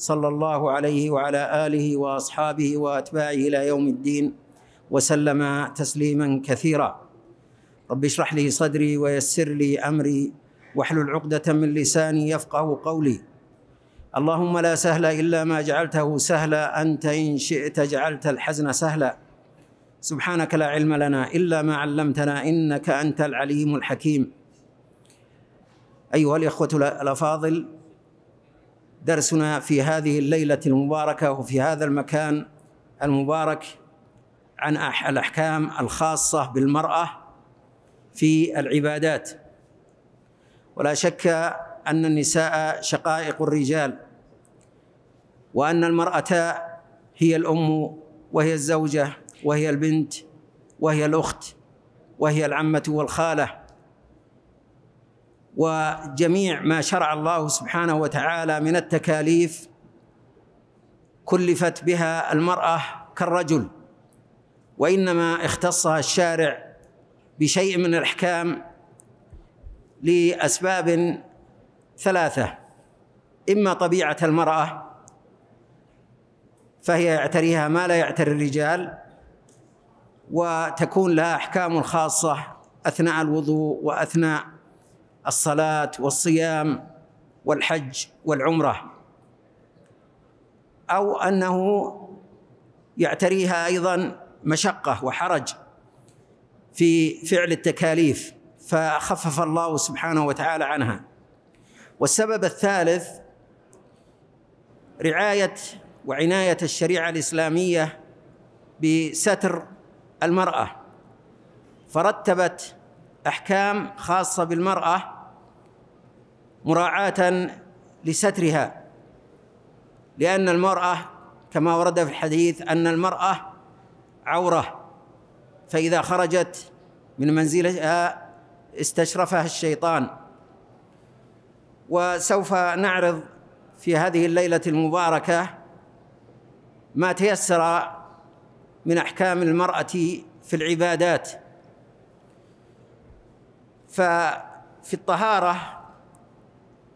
صلى الله عليه وعلى اله واصحابه واتباعه الى يوم الدين وسلم تسليما كثيرا رب اشرح لي صدري ويسر لي امري واحلل عقده من لساني يفقه قولي اللهم لا سهل الا ما جعلته سهلا انت ان شئت جعلت الحزن سهلا سبحانك لا علم لنا الا ما علمتنا انك انت العليم الحكيم ايها الاخوه الافاضل درسنا في هذه الليله المباركه وفي هذا المكان المبارك عن الاحكام الخاصه بالمراه في العبادات ولا شك ان النساء شقائق الرجال وان المراه هي الام وهي الزوجه وهي البنت وهي الاخت وهي العمه والخاله وجميع ما شرع الله سبحانه وتعالى من التكاليف كلفت بها المرأة كالرجل وإنما اختصها الشارع بشيء من الأحكام لأسباب ثلاثة إما طبيعة المرأة فهي يعتريها ما لا يعتري الرجال وتكون لها أحكام خاصة أثناء الوضوء وأثناء الصلاة والصيام والحج والعمرة أو أنه يعتريها أيضا مشقة وحرج في فعل التكاليف فخفف الله سبحانه وتعالى عنها والسبب الثالث رعاية وعناية الشريعة الإسلامية بستر المرأة فرتبت أحكام خاصة بالمرأة مراعاة لسترها لأن المرأة كما ورد في الحديث أن المرأة عورة فإذا خرجت من منزلها استشرفها الشيطان وسوف نعرض في هذه الليلة المباركة ما تيسر من أحكام المرأة في العبادات ففي الطهارة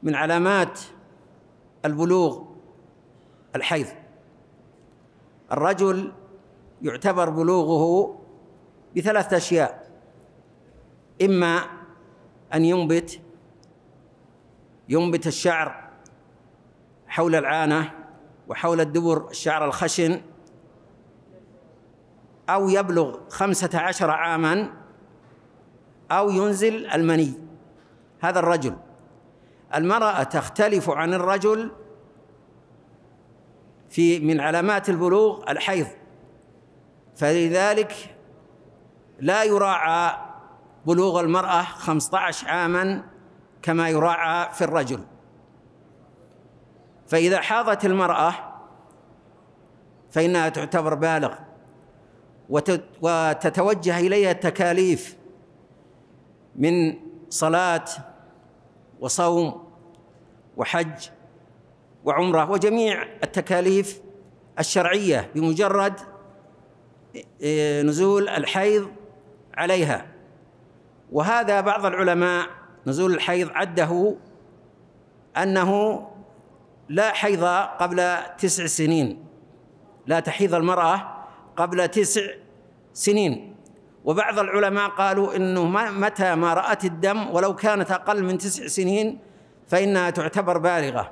من علامات البلوغ الحيض الرجل يعتبر بلوغه بثلاثة أشياء إما أن ينبت ينبت الشعر حول العانة وحول الدبر الشعر الخشن أو يبلغ خمسة عشر عاما أو ينزل المني هذا الرجل المرأة تختلف عن الرجل في من علامات البلوغ الحيض فلذلك لا يراعى بلوغ المرأة 15 عاما كما يراعى في الرجل فإذا حاضت المرأة فإنها تعتبر بالغ وتتوجه إليها التكاليف من صلاة وصوم وحج وعمرة وجميع التكاليف الشرعية بمجرد إيه، نزول الحيض عليها وهذا بعض العلماء نزول الحيض عده أنه لا حيض قبل تسع سنين لا تحيض المرأة قبل تسع سنين وبعض العلماء قالوا انه متى ما رأت الدم ولو كانت اقل من تسع سنين فإنها تعتبر بالغة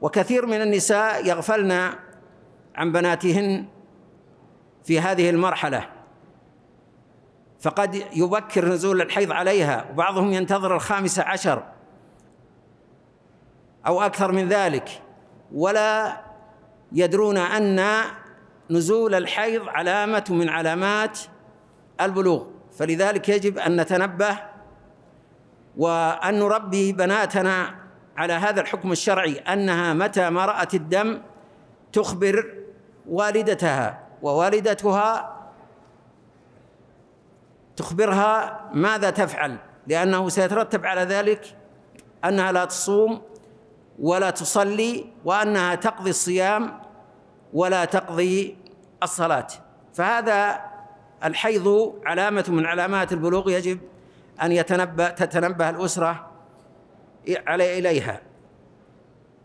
وكثير من النساء يغفلن عن بناتهن في هذه المرحلة فقد يبكر نزول الحيض عليها وبعضهم ينتظر الخامسة عشر أو أكثر من ذلك ولا يدرون أن نزول الحيض علامة من علامات البلوغ فلذلك يجب أن نتنبه وأن نربي بناتنا على هذا الحكم الشرعي أنها متى ما رأت الدم تخبر والدتها ووالدتها تخبرها ماذا تفعل لأنه سيترتب على ذلك أنها لا تصوم ولا تصلي وأنها تقضي الصيام ولا تقضي الصلاة فهذا الحيض علامة من علامات البلوغ يجب أن يتنبأ تتنبه الأسرة على إليها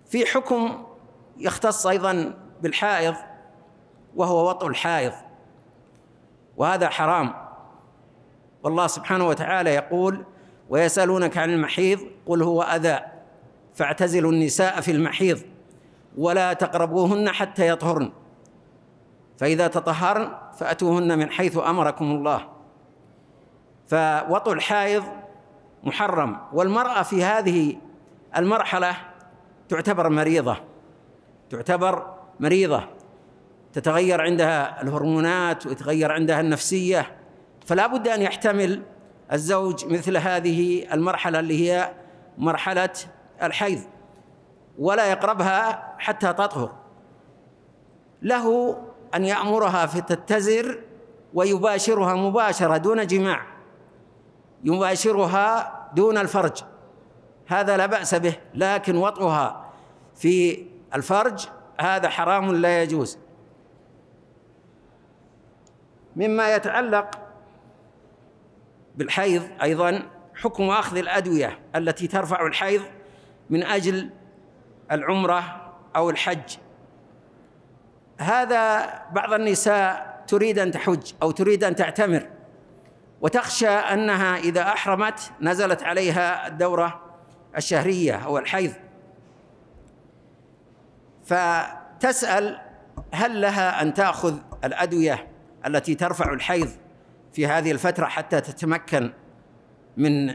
في حكم يختص أيضا بالحائض وهو وطء الحائض وهذا حرام والله سبحانه وتعالى يقول ويسألونك عن المحيض قل هو أذى فاعتزلوا النساء في المحيض ولا تقربوهن حتى يطهرن فإذا تطهرن فأتوهن من حيث أمركم الله فوطو الحائض محرم والمرأة في هذه المرحلة تعتبر مريضة تعتبر مريضة تتغير عندها الهرمونات ويتغير عندها النفسية فلا بد أن يحتمل الزوج مثل هذه المرحلة اللي هي مرحلة الحيض ولا يقربها حتى تطهر له أن يأمرها فتتزر ويباشرها مباشرة دون جماع يباشرها دون الفرج هذا لا بأس به لكن وطئها في الفرج هذا حرام لا يجوز مما يتعلق بالحيض أيضا حكم أخذ الأدوية التي ترفع الحيض من أجل العمرة أو الحج هذا بعض النساء تريد أن تحج أو تريد أن تعتمر وتخشى أنها إذا أحرمت نزلت عليها الدورة الشهرية أو الحيض فتسأل هل لها أن تأخذ الأدوية التي ترفع الحيض في هذه الفترة حتى تتمكن من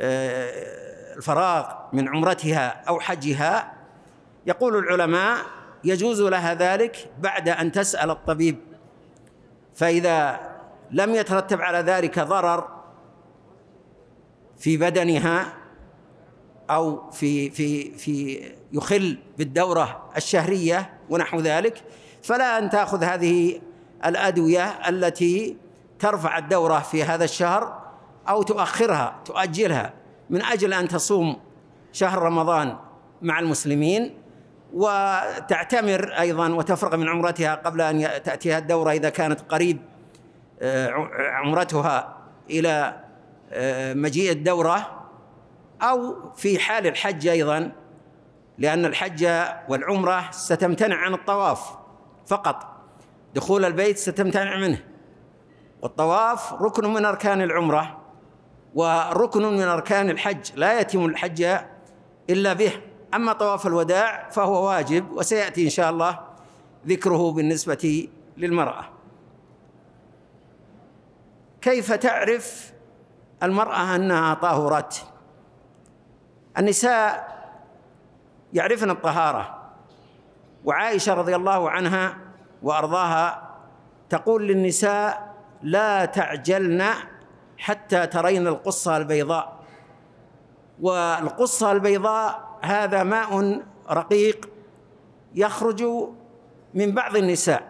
آه، الفراغ من عمرتها أو حجها يقول العلماء يجوز لها ذلك بعد أن تسأل الطبيب فإذا لم يترتب على ذلك ضرر في بدنها أو في في في يخل بالدورة الشهرية ونحو ذلك فلا أن تأخذ هذه الأدوية التي ترفع الدورة في هذا الشهر أو تؤخرها تؤجلها من أجل أن تصوم شهر رمضان مع المسلمين وتعتمر أيضا وتفرغ من عمرتها قبل أن تأتيها الدورة إذا كانت قريب آه، عمرتها إلى آه، مجيء الدورة أو في حال الحج أيضا لأن الحج والعمرة ستمتنع عن الطواف فقط دخول البيت ستمتنع منه والطواف ركن من أركان العمرة وركن من أركان الحج لا يتم الحج إلا به أما طواف الوداع فهو واجب وسيأتي إن شاء الله ذكره بالنسبة للمرأة كيف تعرف المرأة أنها طهرت النساء يعرفن الطهارة وعائشة رضي الله عنها وأرضاها تقول للنساء لا تعجلن حتى ترين القصة البيضاء والقصة البيضاء هذا ماء رقيق يخرج من بعض النساء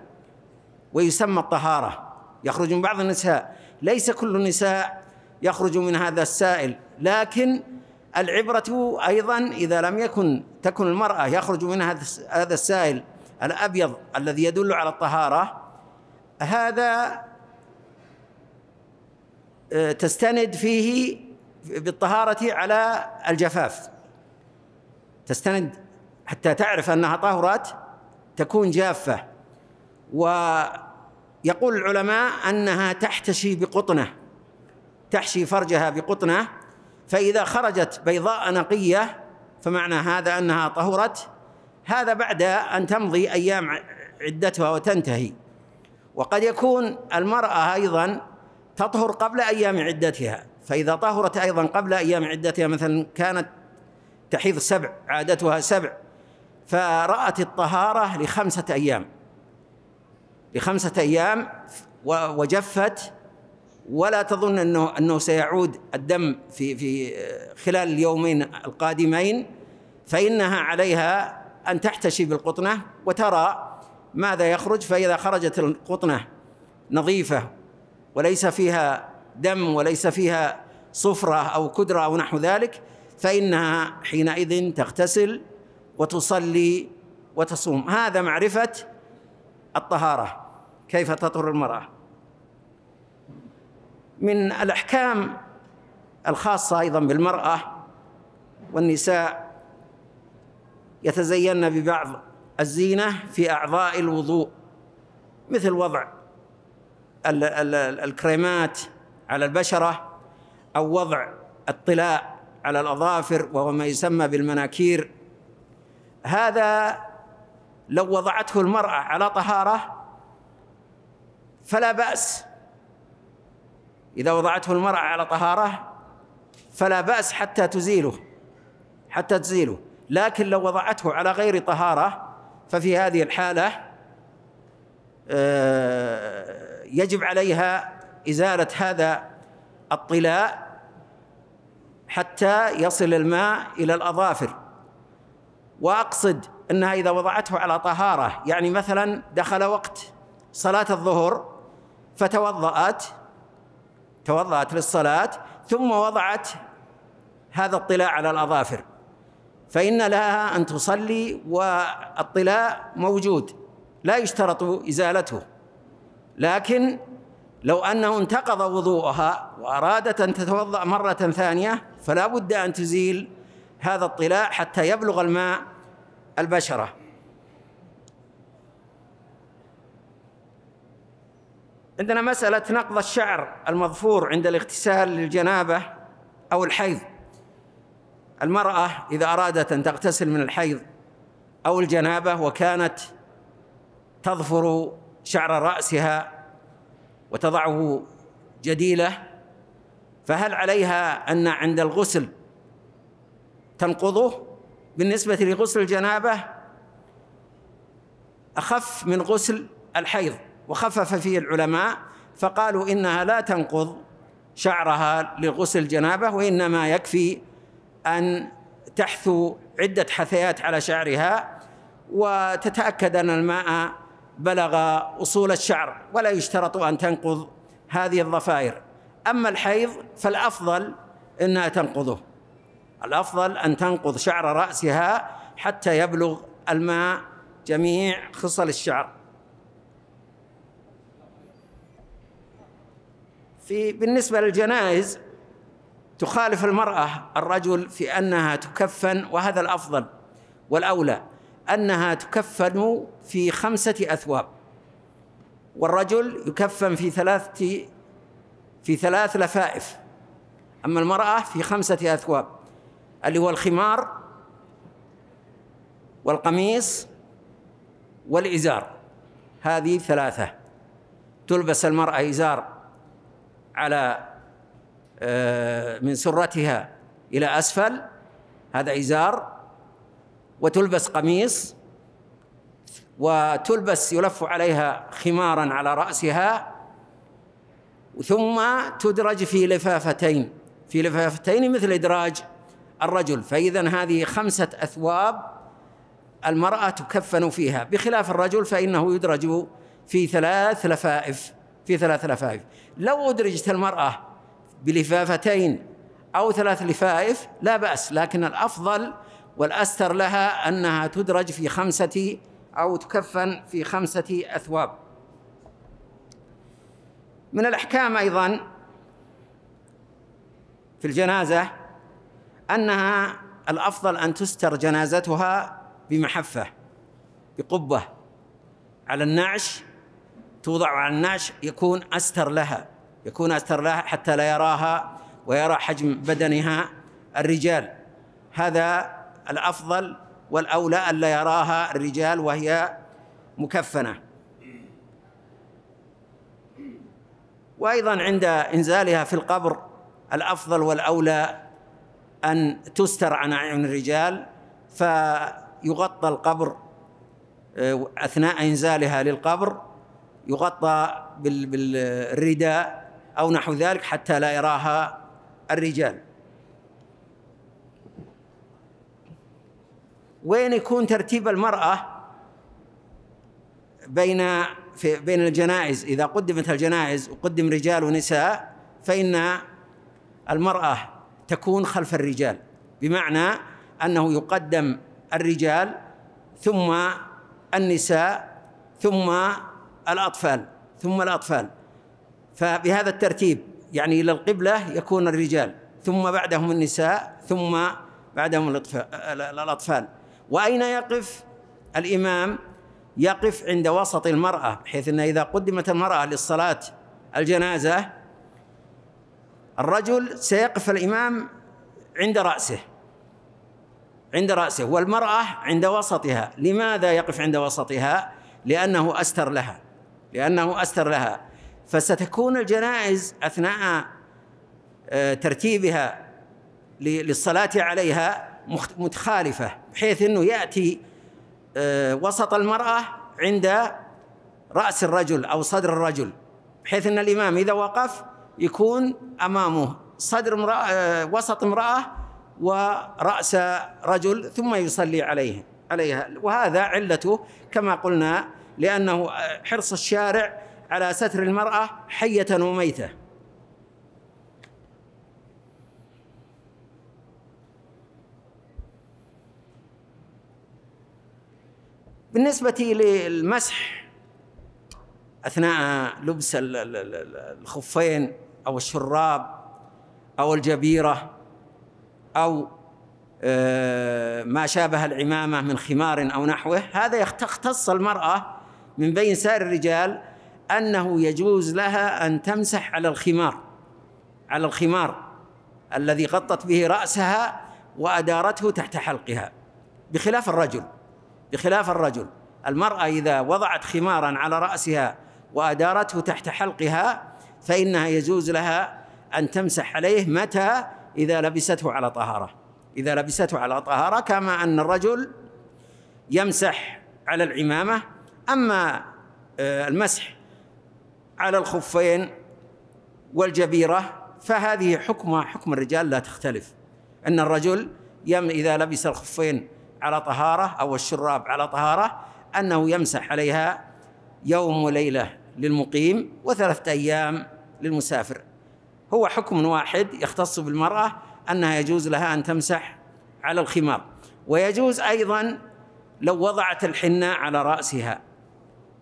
ويسمى الطهارة يخرج من بعض النساء ليس كل النساء يخرج من هذا السائل لكن العبرة أيضا إذا لم يكن تكن المرأة يخرج من هذا السائل الأبيض الذي يدل على الطهارة هذا آه، تستند فيه بالطهارة على الجفاف تستند حتى تعرف أنها طهرت تكون جافة و يقول العلماء أنها تحتشي بقطنة تحشي فرجها بقطنة فإذا خرجت بيضاء نقية فمعنى هذا أنها طهرت هذا بعد أن تمضي أيام عدتها وتنتهي وقد يكون المرأة أيضا تطهر قبل أيام عدتها فإذا طهرت أيضا قبل أيام عدتها مثلا كانت تحيض سبع عادتها سبع فرأت الطهارة لخمسة أيام لخمسة أيام وجفت ولا تظن أنه, أنه سيعود الدم في, في خلال اليومين القادمين فإنها عليها أن تحتشي بالقطنة وترى ماذا يخرج فإذا خرجت القطنة نظيفة وليس فيها دم وليس فيها صفرة أو كدرة أو نحو ذلك فإنها حينئذ تغتسل وتصلي وتصوم هذا معرفة الطهارة كيف تطهر المرأة من الأحكام الخاصة أيضا بالمرأة والنساء يتزين ببعض الزينة في أعضاء الوضوء مثل وضع الكريمات على البشرة أو وضع الطلاء على الأظافر وهو ما يسمى بالمناكير هذا لو وضعته المرأة على طهارة فلا بأس إذا وضعته المرأة على طهارة فلا بأس حتى تزيله حتى تزيله لكن لو وضعته على غير طهارة ففي هذه الحالة آه، يجب عليها إزالة هذا الطلاء حتى يصل الماء إلى الأظافر وأقصد أنها إذا وضعته على طهارة يعني مثلا دخل وقت صلاة الظهر فتوضأت توضأت للصلاة ثم وضعت هذا الطلاء على الأظافر فإن لها أن تصلي والطلاء موجود لا يشترط إزالته لكن لو أنه انتقض وضوءها وأرادت أن تتوضأ مرة ثانية فلا بد أن تزيل هذا الطلاء حتى يبلغ الماء البشرة عندنا مسألة نقض الشعر المظفور عند الاغتسال للجنابة أو الحيض المرأة إذا أرادت أن تغتسل من الحيض أو الجنابة وكانت تظفر شعر رأسها وتضعه جديلة فهل عليها أن عند الغسل تنقضه بالنسبة لغسل الجنابة أخف من غسل الحيض وخفف فيه العلماء فقالوا إنها لا تنقض شعرها لغسل الجنابة وإنما يكفي أن تحثو عدة حثيات على شعرها وتتأكد أن الماء بلغ أصول الشعر ولا يشترط أن تنقض هذه الضفائر أما الحيض فالأفضل أنها تنقضه الأفضل أن تنقض شعر رأسها حتى يبلغ الماء جميع خصل الشعر في بالنسبة للجنائز تخالف المرأة الرجل في أنها تكفن وهذا الأفضل والأولى أنها تكفن في خمسة أثواب والرجل يكفن في ثلاثة في ثلاث لفائف أما المرأة في خمسة أثواب اللي هو الخمار والقميص والإزار هذه ثلاثة تلبس المرأة إزار على آه، من سرتها إلى أسفل هذا إزار وتلبس قميص وتلبس يلف عليها خمارا على رأسها ثم تدرج في لفافتين في لفافتين مثل إدراج الرجل فإذا هذه خمسة أثواب المرأة تكفن فيها بخلاف الرجل فإنه يدرج في ثلاث لفائف في ثلاث لفائف لو أدرجت المرأة بلفافتين أو ثلاث لفائف لا بأس لكن الأفضل والأستر لها أنها تدرج في خمسة أو تكفن في خمسة أثواب من الأحكام أيضا في الجنازة أنها الأفضل أن تستر جنازتها بمحفة بقبة على النعش توضع على النعش يكون أستر لها يكون أستر لها حتى لا يراها ويرى حجم بدنها الرجال هذا الأفضل والأولى ألا يراها الرجال وهي مكفنة وأيضا عند إنزالها في القبر الأفضل والأولى أن تستر عن أعين الرجال فيغطى القبر آه، أثناء إنزالها للقبر يغطى بالرداء أو نحو ذلك حتى لا يراها الرجال وين يكون ترتيب المرأة بين في بين الجنائز إذا قدمت الجنائز وقدم رجال ونساء فإن المرأة تكون خلف الرجال بمعنى انه يقدم الرجال ثم النساء ثم الاطفال ثم الاطفال فبهذا الترتيب يعني الى القبله يكون الرجال ثم بعدهم النساء ثم بعدهم الاطفال واين يقف الامام يقف عند وسط المراه بحيث ان اذا قدمت المراه للصلاه الجنازه الرجل سيقف الإمام عند رأسه عند رأسه والمرأة عند وسطها لماذا يقف عند وسطها لأنه أستر لها لأنه أستر لها فستكون الجنائز أثناء آه، ترتيبها للصلاة عليها متخالفة بحيث أنه يأتي آه، وسط المرأة عند رأس الرجل أو صدر الرجل بحيث أن الإمام إذا وقف يكون امامه صدر امراه آه، وسط امراه وراس رجل ثم يصلي عليه عليها وهذا علته كما قلنا لانه آه، حرص الشارع على ستر المراه حيه وميته بالنسبة للمسح أثناء لبس الخفين أو الشراب أو الجبيرة أو آه، ما شابه العمامة من خمار أو نحوه هذا يختص المرأة من بين سائر الرجال أنه يجوز لها أن تمسح على الخمار على الخمار الذي غطت به رأسها وأدارته تحت حلقها بخلاف الرجل بخلاف الرجل المرأة إذا وضعت خمارا على رأسها وأدارته تحت حلقها فإنها يجوز لها أن تمسح عليه متى إذا لبسته على طهارة إذا لبسته على طهارة كما أن الرجل يمسح على العمامة أما آه، المسح على الخفين والجبيرة فهذه حكمها حكم الرجال لا تختلف أن الرجل يم إذا لبس الخفين على طهارة أو الشراب على طهارة أنه يمسح عليها يوم وليلة للمقيم وثلاثة أيام للمسافر هو حكم واحد يختص بالمرأة أنها يجوز لها أن تمسح على الخمار ويجوز أيضا لو وضعت الحناء على رأسها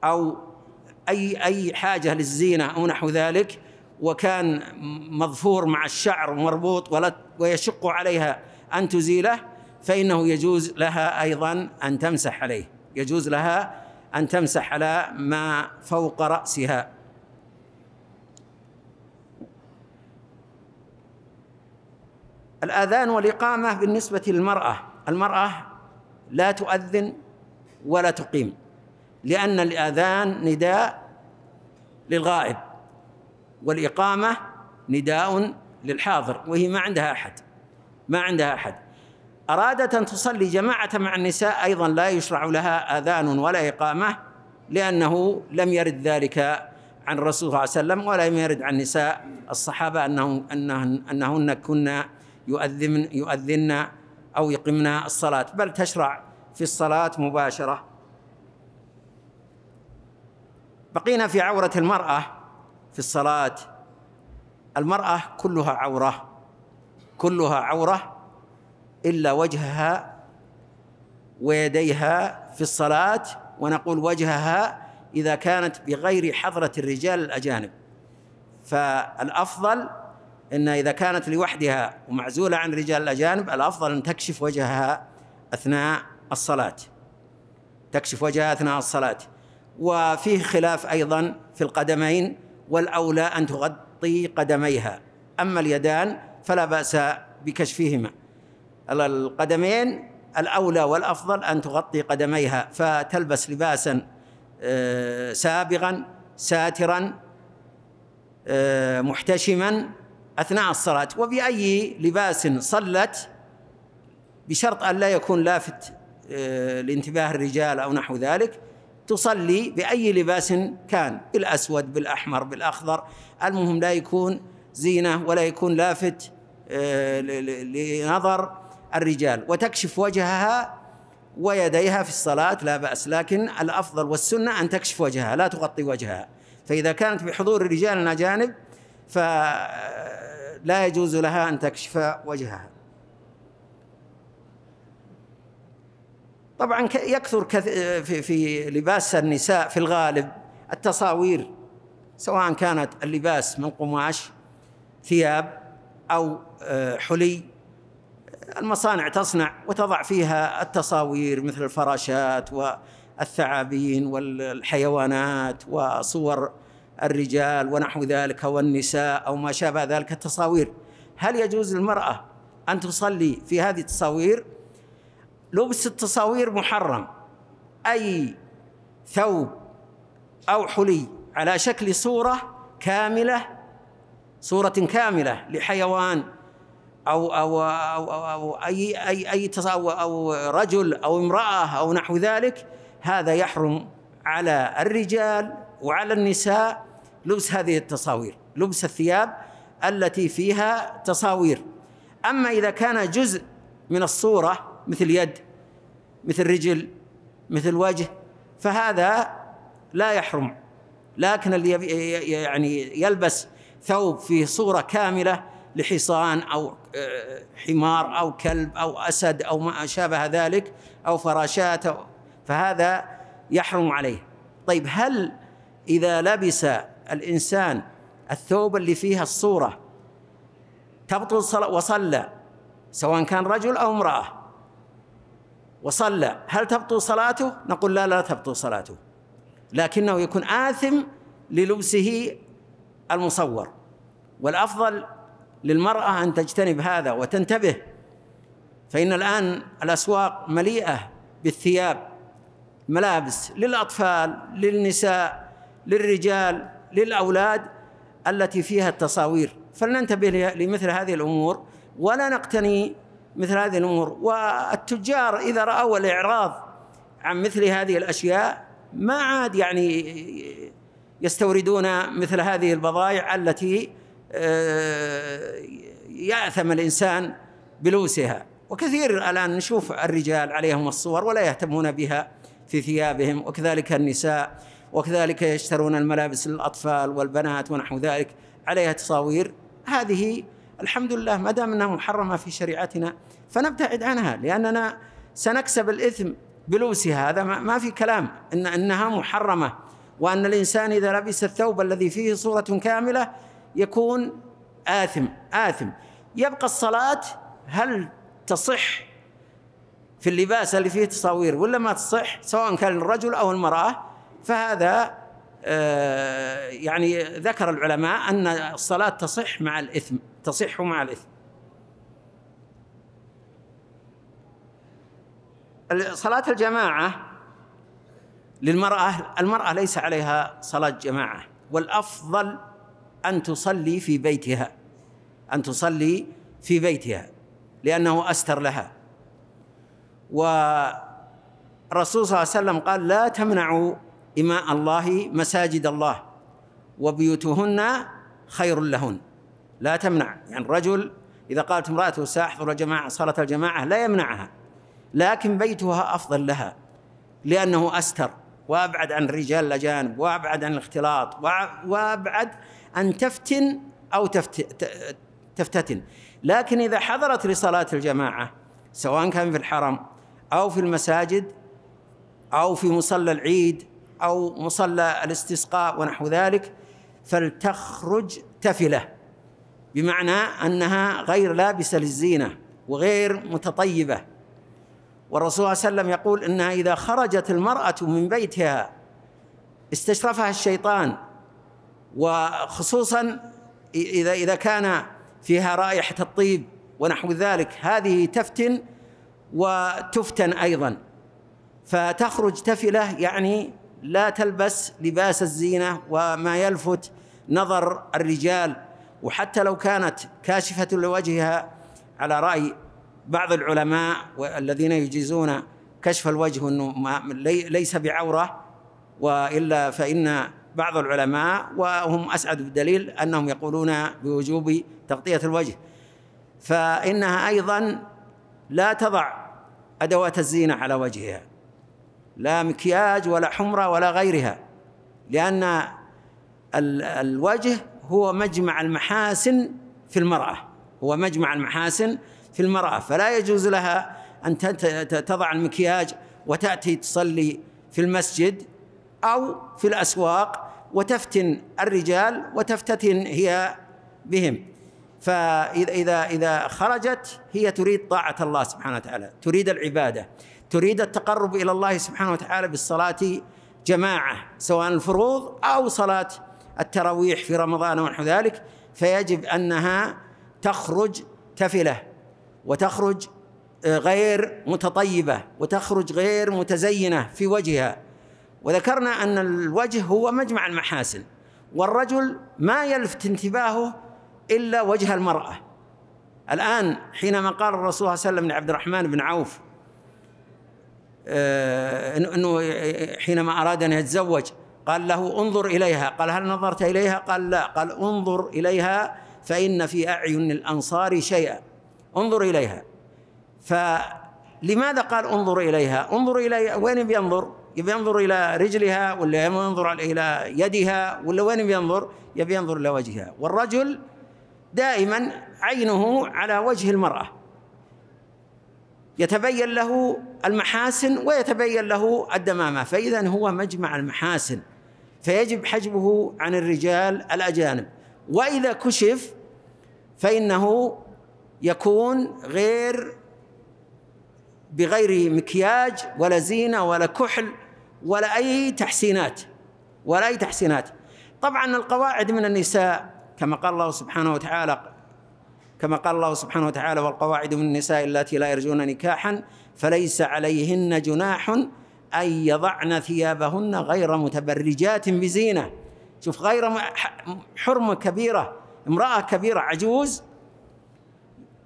أو أي أي حاجة للزينة أو نحو ذلك وكان مظفور مع الشعر مربوط ولا ويشق عليها أن تزيله فإنه يجوز لها أيضا أن تمسح عليه يجوز لها أن تمسح على ما فوق رأسها الآذان والإقامة بالنسبة للمرأة المرأة لا تؤذن ولا تقيم لأن الآذان نداء للغائب والإقامة نداء للحاضر وهي ما عندها أحد ما عندها أحد أرادت أن تصلي جماعة مع النساء أيضا لا يشرع لها آذان ولا إقامة لأنه لم يرد ذلك عن الرسول صلى الله عليه وسلم ولم يرد عن نساء الصحابة أنه أنهن, أنهن كنا يؤذن يؤذن أو يقمنا الصلاة بل تشرع في الصلاة مباشرة بقينا في عورة المرأة في الصلاة المرأة كلها عورة كلها عورة إلا وجهها ويديها في الصلاة ونقول وجهها إذا كانت بغير حضرة الرجال الأجانب فالأفضل إن إذا كانت لوحدها ومعزولة عن رجال الأجانب الأفضل أن تكشف وجهها أثناء الصلاة تكشف وجهها أثناء الصلاة وفيه خلاف أيضا في القدمين والأولى أن تغطي قدميها أما اليدان فلا بأس بكشفهما القدمين الأولى والأفضل أن تغطي قدميها فتلبس لباسا آه، سابغا ساترا آه، محتشما أثناء الصلاة وبأي لباس صلت بشرط أن لا يكون لافت آه، لانتباه الرجال أو نحو ذلك تصلي بأي لباس كان بالأسود بالأحمر بالأخضر المهم لا يكون زينة ولا يكون لافت آه، لنظر الرجال وتكشف وجهها ويديها في الصلاة لا بأس لكن الأفضل والسنة أن تكشف وجهها لا تغطي وجهها فإذا كانت بحضور رجال أجانب ف لا يجوز لها أن تكشف وجهها طبعا يكثر في, في لباس النساء في الغالب التصاوير سواء كانت اللباس من قماش ثياب أو آه، حلي المصانع تصنع وتضع فيها التصاوير مثل الفراشات والثعابين والحيوانات وصور الرجال ونحو ذلك والنساء أو ما شابه ذلك التصاوير هل يجوز للمرأة أن تصلي في هذه التصاوير لبس التصاوير محرم أي ثوب أو حلي على شكل صورة كاملة صورة كاملة لحيوان أو أو أو, أو, أو أي أي أي أو, أو رجل أو امرأة أو نحو ذلك هذا يحرم على الرجال وعلى النساء لبس هذه التصاوير لبس الثياب التي فيها تصاوير أما إذا كان جزء من الصورة مثل يد مثل رجل مثل وجه فهذا لا يحرم لكن اللي يعني يلبس ثوب فيه صورة كاملة لحصان أو آه، حمار أو كلب أو أسد أو ما شابه ذلك أو فراشات فهذا يحرم عليه طيب هل إذا لبس الإنسان الثوب اللي فيها الصورة تبطل صلاة وصلى سواء كان رجل أو امرأة وصلى هل تبطل صلاته؟ نقول لا لا تبطل صلاته لكنه يكون آثم للبسه المصور والأفضل للمرأة أن تجتنب هذا وتنتبه فإن الآن الأسواق مليئة بالثياب ملابس للأطفال للنساء للرجال للأولاد التي فيها التصاوير فلننتبه لمثل هذه الأمور ولا نقتني مثل هذه الأمور والتجار إذا رأوا الإعراض عن مثل هذه الأشياء ما عاد يعني يستوردون مثل هذه البضائع التي آه، يأثم الإنسان بلوسها وكثير الآن نشوف الرجال عليهم الصور ولا يهتمون بها في ثيابهم وكذلك النساء وكذلك يشترون الملابس للأطفال والبنات ونحو ذلك عليها تصاوير هذه الحمد لله ما دام انها محرمه في شريعتنا فنبتعد عنها لاننا سنكسب الاثم بلوسها هذا ما في كلام ان انها محرمه وان الانسان اذا لبس الثوب الذي فيه صوره كامله يكون آثم آثم يبقى الصلاة هل تصح في اللباس اللي فيه تصاوير ولا ما تصح سواء كان الرجل أو المرأة فهذا آه، يعني ذكر العلماء أن الصلاة تصح مع الإثم تصح مع الإثم صلاة الجماعة للمرأة المرأة ليس عليها صلاة جماعة والأفضل أن تصلي في بيتها أن تصلي في بيتها لأنه أستر لها ورسول صلى الله عليه وسلم قال لا تمنعوا إماء الله مساجد الله وبيوتهن خير لهن لا تمنع يعني الرجل إذا قالت امرأته سأحضر جماعة صلاة الجماعة لا يمنعها لكن بيتها أفضل لها لأنه أستر وأبعد عن الرجال الأجانب وأبعد عن الاختلاط وأبعد أن تفتن أو تفتتن لكن إذا حضرت لصلاة الجماعة سواء كان في الحرم أو في المساجد أو في مصلى العيد أو مصلى الاستسقاء ونحو ذلك فلتخرج تفلة بمعنى أنها غير لابسة للزينة وغير متطيبة والرسول صلى الله عليه وسلم يقول أنها إذا خرجت المرأة من بيتها استشرفها الشيطان وخصوصا إذا إذا كان فيها رائحة الطيب ونحو ذلك هذه تفتن وتفتن أيضا فتخرج تفلة يعني لا تلبس لباس الزينة وما يلفت نظر الرجال وحتى لو كانت كاشفة لوجهها على رأي بعض العلماء الذين يجيزون كشف الوجه انه ليس بعوره والا فان بعض العلماء وهم اسعد بالدليل انهم يقولون بوجوب تغطيه الوجه فانها ايضا لا تضع ادوات الزينه على وجهها لا مكياج ولا حمرة ولا غيرها لأن الوجه هو مجمع المحاسن في المرأة هو مجمع المحاسن في المرأة فلا يجوز لها أن تضع المكياج وتأتي تصلي في المسجد أو في الأسواق وتفتن الرجال وتفتتن هي بهم فإذا إذا خرجت هي تريد طاعة الله سبحانه وتعالى تريد العبادة تريد التقرب إلى الله سبحانه وتعالى بالصلاة جماعة سواء الفروض أو صلاة التراويح في رمضان ونحو ذلك فيجب أنها تخرج تفلة وتخرج آه، غير متطيبة وتخرج غير متزينة في وجهها وذكرنا أن الوجه هو مجمع المحاسن والرجل ما يلفت انتباهه إلا وجه المرأة الآن حينما قال الرسول صلى الله عليه وسلم لعبد الرحمن بن عوف آه، انه حينما اراد ان يتزوج قال له انظر اليها قال هل نظرت اليها قال لا قال انظر اليها فان في اعين الانصار شيئا انظر اليها فلماذا قال انظر اليها انظر الى وين بينظر يبي ينظر الى رجلها ولا ينظر الى يدها ولا وين بينظر يبي ينظر الى وجهها والرجل دائما عينه على وجه المراه يتبين له المحاسن ويتبين له الدمامة فإذا هو مجمع المحاسن فيجب حجبه عن الرجال الأجانب وإذا كشف فإنه يكون غير بغير مكياج ولا زينة ولا كحل ولا أي تحسينات ولا أي تحسينات طبعا القواعد من النساء كما قال الله سبحانه وتعالى كما قال الله سبحانه وتعالى والقواعد من النساء اللاتي لا يرجون نكاحا فليس عليهن جناح أن يضعن ثيابهن غير متبرجات بزينة شوف غير حرمة كبيرة امرأة كبيرة عجوز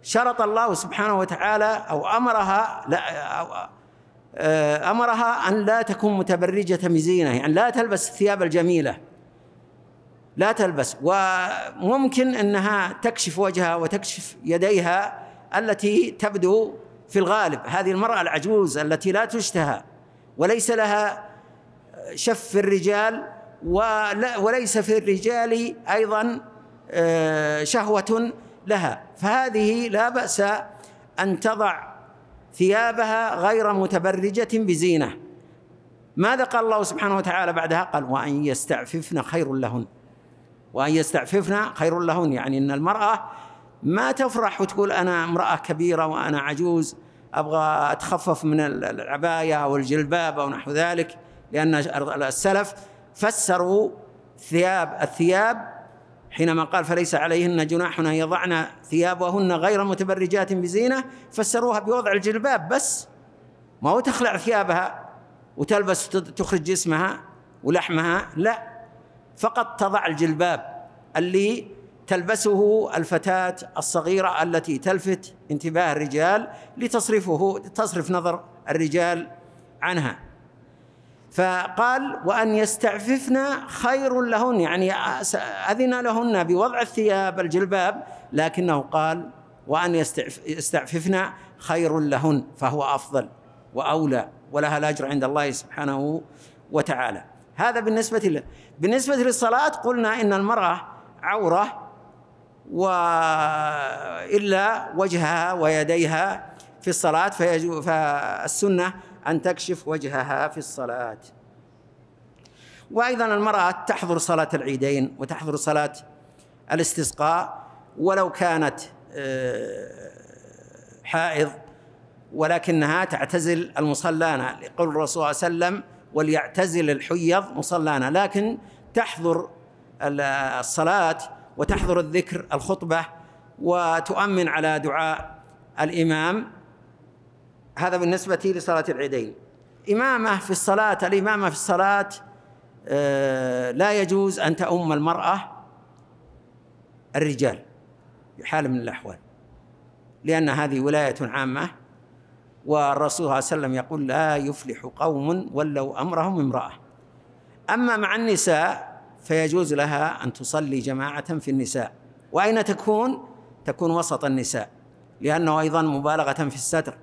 شرط الله سبحانه وتعالى أو أمرها لا أو أمرها أن لا تكون متبرجة بزينة يعني لا تلبس الثياب الجميلة لا تلبس وممكن انها تكشف وجهها وتكشف يديها التي تبدو في الغالب هذه المراه العجوز التي لا تشتهى وليس لها شف في الرجال وليس في الرجال ايضا آه، شهوه لها فهذه لا باس ان تضع ثيابها غير متبرجه بزينه ماذا قال الله سبحانه وتعالى بعدها قال وان يستعففن خير لهن وأن يستعففن خير لهن يعني أن المرأة ما تفرح وتقول أنا امرأة كبيرة وأنا عجوز أبغى أتخفف من العباية أو الجلباب أو نحو ذلك لأن السلف فسروا ثياب الثياب حينما قال فليس عليهن جناح ان يضعن ثيابهن غير متبرجات بزينه فسروها بوضع الجلباب بس ما هو تخلع ثيابها وتلبس تخرج جسمها ولحمها لا فقط تضع الجلباب اللي تلبسه الفتاة الصغيرة التي تلفت انتباه الرجال لتصرفه تصرف نظر الرجال عنها فقال وأن يستعففن خير لهن يعني أذن لهن بوضع الثياب الجلباب لكنه قال وأن يستعففن خير لهن فهو أفضل وأولى ولها الأجر عند الله سبحانه وتعالى هذا بالنسبة ل... بالنسبة للصلاة قلنا إن المرأة عورة وإلا وجهها ويديها في الصلاة فيجو... فالسنة أن تكشف وجهها في الصلاة وأيضا المرأة تحضر صلاة العيدين وتحضر صلاة الاستسقاء ولو كانت آه، حائض ولكنها تعتزل المصلى لقول الرسول صلى الله عليه وسلم وليعتزل الحيض مصلانا لكن تحضر الصلاة وتحضر الذكر الخطبة وتؤمن على دعاء الإمام هذا بالنسبة لصلاة العيدين إمامة في الصلاة الإمامة في الصلاة آه، لا يجوز أن تؤم المرأة الرجال بحال من الأحوال لأن هذه ولاية عامة والرسول صلى الله عليه وسلم يقول لا يفلح قوم ولوا أمرهم امرأة أما مع النساء فيجوز لها أن تصلي جماعة في النساء وأين تكون؟ تكون وسط النساء لأنه أيضا مبالغة في الستر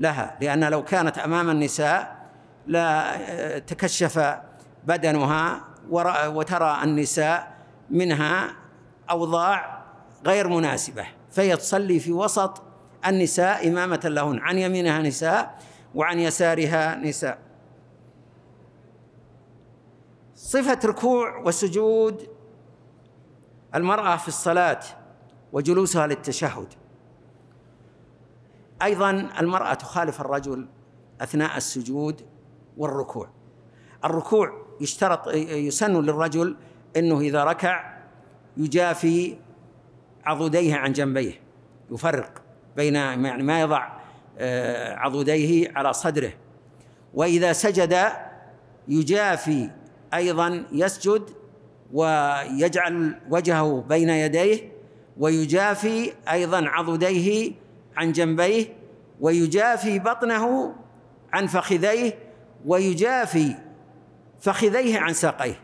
لها لأن لو كانت أمام النساء لا تكشف بدنها وترى النساء منها أوضاع غير مناسبة فهي تصلي في وسط النساء إمامة لهن عن يمينها نساء وعن يسارها نساء صفة ركوع وسجود المرأة في الصلاة وجلوسها للتشهد أيضا المرأة تخالف الرجل أثناء السجود والركوع الركوع يشترط يسن للرجل أنه إذا ركع يجافي عضديه عن جنبيه يفرق بين يعني ما يضع آه، عضديه على صدره وإذا سجد يجافي أيضا يسجد ويجعل وجهه بين يديه ويجافي أيضا عضديه عن جنبيه ويجافي بطنه عن فخذيه ويجافي فخذيه عن ساقيه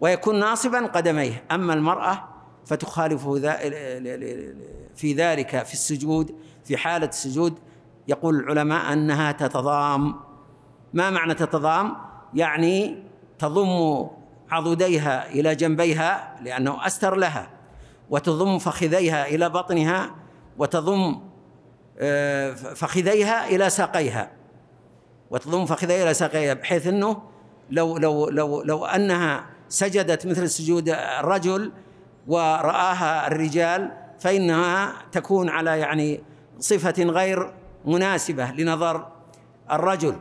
ويكون ناصبا قدميه أما المرأة فتخالفه في ذلك في السجود في حالة السجود يقول العلماء أنها تتضام ما معنى تتضام؟ يعني تضم عضديها إلى جنبيها لأنه أستر لها وتضم فخذيها إلى بطنها وتضم آه، فخذيها إلى ساقيها وتضم فخذيها إلى ساقيها بحيث أنه لو لو لو لو أنها سجدت مثل سجود الرجل ورآها الرجال فإنها تكون على يعني صفة غير مناسبة لنظر الرجل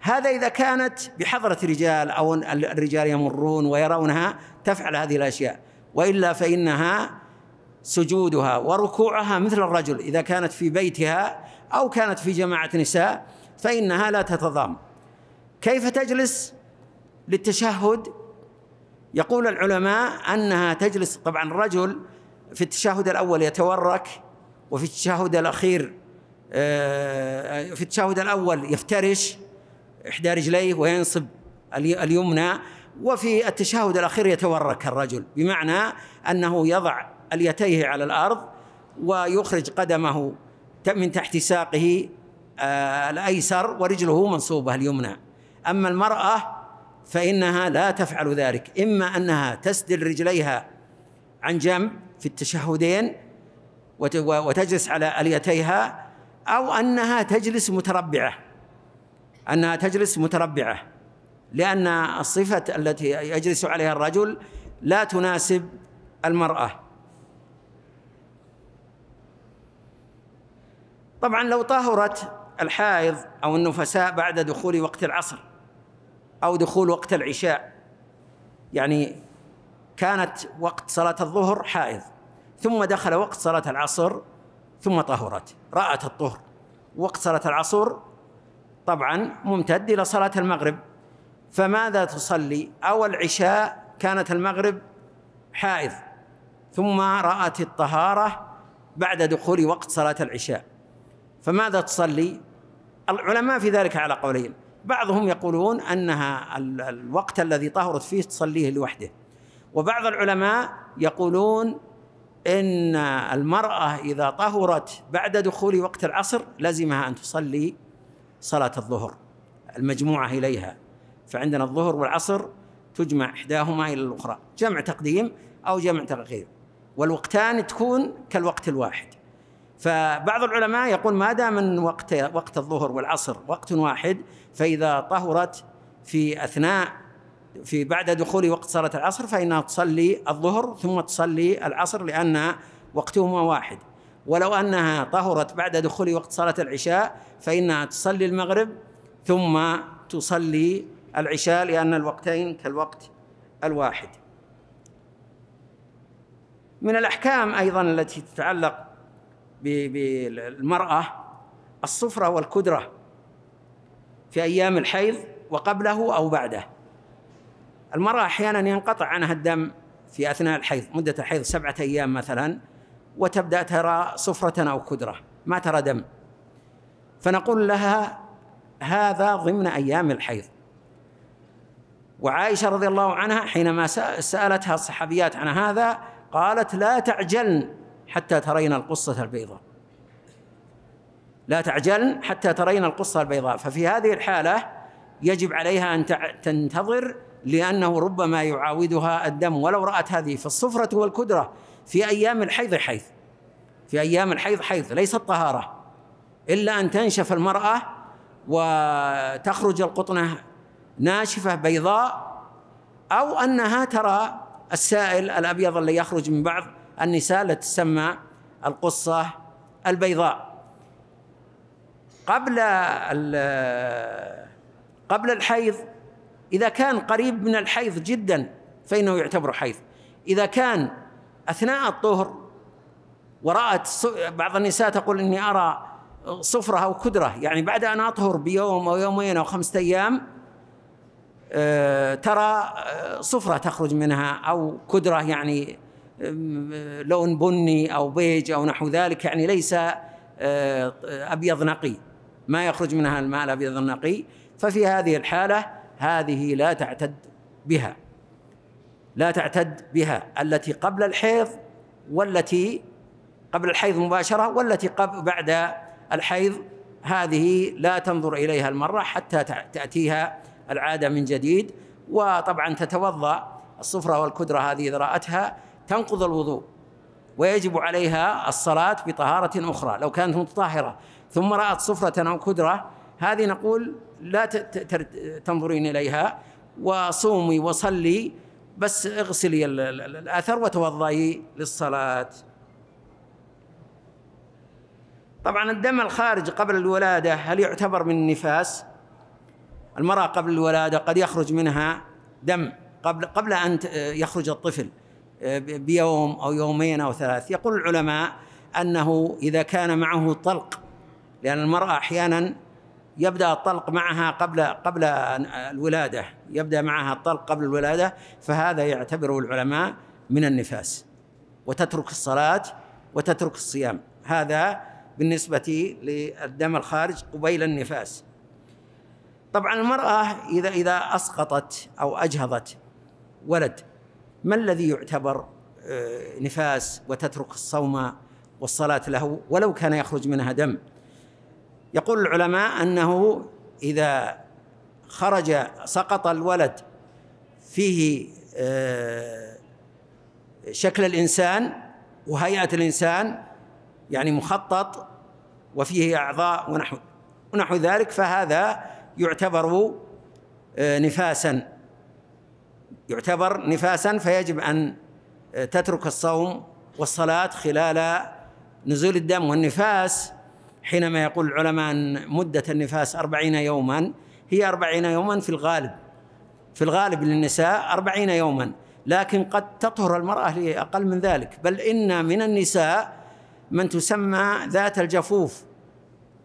هذا إذا كانت بحضرة رجال أو الرجال يمرون ويرونها تفعل هذه الأشياء وإلا فإنها سجودها وركوعها مثل الرجل إذا كانت في بيتها أو كانت في جماعة نساء فإنها لا تتضام كيف تجلس للتشهد يقول العلماء أنها تجلس طبعا الرجل في التشهد الأول يتورك وفي التشهد الأخير آه، في التشهد الأول يفترش إحدى رجليه وينصب اليمنى وفي التشهد الأخير يتورك الرجل بمعنى أنه يضع أليتيه على الأرض ويخرج قدمه من تحت ساقه آه، الأيسر ورجله منصوبة اليمنى أما المرأة فإنها لا تفعل ذلك إما أنها تسدل رجليها عن جنب في التشهدين وتجلس على أليتيها أو أنها تجلس متربعة أنها تجلس متربعة لأن الصفة التي يجلس عليها الرجل لا تناسب المرأة طبعا لو طهرت الحائض أو النفساء بعد دخول وقت العصر أو دخول وقت العشاء يعني كانت وقت صلاة الظهر حائض ثم دخل وقت صلاة العصر ثم طهرت رأت الطهر وقت صلاة العصر طبعا ممتد إلى صلاة المغرب فماذا تصلي أو العشاء كانت المغرب حائض ثم رأت الطهارة بعد دخول وقت صلاة العشاء فماذا تصلي العلماء في ذلك على قولين بعضهم يقولون أنها الوقت الذي طهرت فيه تصليه لوحده وبعض العلماء يقولون إن المرأة إذا طهرت بعد دخول وقت العصر لزمها أن تصلي صلاة الظهر المجموعة إليها فعندنا الظهر والعصر تجمع إحداهما إلى الأخرى جمع تقديم أو جمع تأخير والوقتان تكون كالوقت الواحد فبعض العلماء يقول ما دام وقت وقت الظهر والعصر وقت واحد فإذا طهرت في أثناء في بعد دخول وقت صلاة العصر فإنها تصلي الظهر ثم تصلي العصر لأن وقتهما واحد ولو أنها طهرت بعد دخول وقت صلاة العشاء فإنها تصلي المغرب ثم تصلي العشاء لأن الوقتين كالوقت الواحد من الأحكام أيضا التي تتعلق بالمرأة الصفرة والكدرة في أيام الحيض وقبله أو بعده المرأة أحيانا ينقطع عنها الدم في أثناء الحيض مدة الحيض سبعة أيام مثلا وتبدأ ترى صفرة أو كدرة ما ترى دم فنقول لها هذا ضمن أيام الحيض وعائشة رضي الله عنها حينما سألتها الصحابيات عن هذا قالت لا تعجلن حتى ترين القصة البيضاء لا تعجلن حتى ترين القصة البيضاء ففي هذه الحالة يجب عليها أن تنتظر لأنه ربما يعاودها الدم ولو رأت هذه في الصفرة والكدرة في أيام الحيض حيث في أيام الحيض حيث ليست طهارة إلا أن تنشف المرأة وتخرج القطنة ناشفة بيضاء أو أنها ترى السائل الأبيض اللي يخرج من بعض النساء التي تسمى القصة البيضاء قبل قبل الحيض إذا كان قريب من الحيض جدا فإنه يعتبر حيض إذا كان أثناء الطهر ورأت بعض النساء تقول إني أرى صفرة أو كدرة يعني بعد أن أطهر بيوم أو يومين أو خمسة أيام آه، ترى آه، صفرة تخرج منها أو كدرة يعني آه، لون بني أو بيج أو نحو ذلك يعني ليس أبيض نقي ما يخرج منها الماء الابيض النقي ففي هذه الحاله هذه لا تعتد بها لا تعتد بها التي قبل الحيض والتي قبل الحيض مباشره والتي قبل بعد الحيض هذه لا تنظر اليها المرة حتى تاتيها العاده من جديد وطبعا تتوضا الصفره والكدره هذه اذا راتها تنقض الوضوء ويجب عليها الصلاه بطهاره اخرى لو كانت متطهره ثم رأت صفرة أو كدرة هذه نقول لا تنظرين إليها وصومي وصلي بس اغسلي الأثر وتوضئي للصلاة طبعا الدم الخارج قبل الولادة هل يعتبر من النفاس؟ المرأة قبل الولادة قد يخرج منها دم قبل قبل أن يخرج الطفل آه، بيوم أو يومين أو ثلاث يقول العلماء أنه إذا كان معه طلق لأن المرأة أحيانا يبدأ الطلق معها قبل قبل الولادة يبدأ معها الطلق قبل الولادة فهذا يعتبره العلماء من النفاس وتترك الصلاة وتترك الصيام هذا بالنسبة للدم الخارج قبيل النفاس طبعا المرأة إذا إذا أسقطت أو أجهضت ولد ما الذي يعتبر آه، نفاس وتترك الصوم والصلاة له ولو كان يخرج منها دم يقول العلماء أنه إذا خرج سقط الولد فيه آه، شكل الإنسان وهيئة الإنسان يعني مخطط وفيه أعضاء ونحو ونحو ذلك فهذا يعتبر آه، نفاسا يعتبر نفاسا فيجب أن آه، تترك الصوم والصلاة خلال نزول الدم والنفاس حينما يقول العلماء أن مدة النفاس أربعين يوما هي أربعين يوما في الغالب في الغالب للنساء أربعين يوما لكن قد تطهر المرأة لأقل من ذلك بل إن من النساء من تسمى ذات الجفوف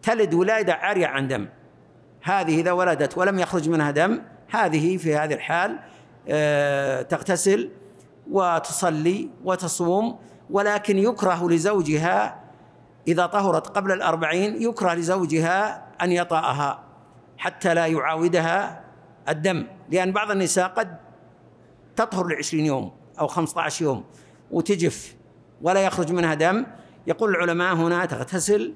تلد ولادة عارية عن دم هذه إذا ولدت ولم يخرج منها دم هذه في هذه الحال آه، تغتسل وتصلي وتصوم ولكن يكره لزوجها إذا طهرت قبل الأربعين يكره لزوجها أن يطأها حتى لا يعاودها الدم لأن بعض النساء قد تطهر لعشرين يوم أو خمسة عشر يوم وتجف ولا يخرج منها دم يقول العلماء هنا تغتسل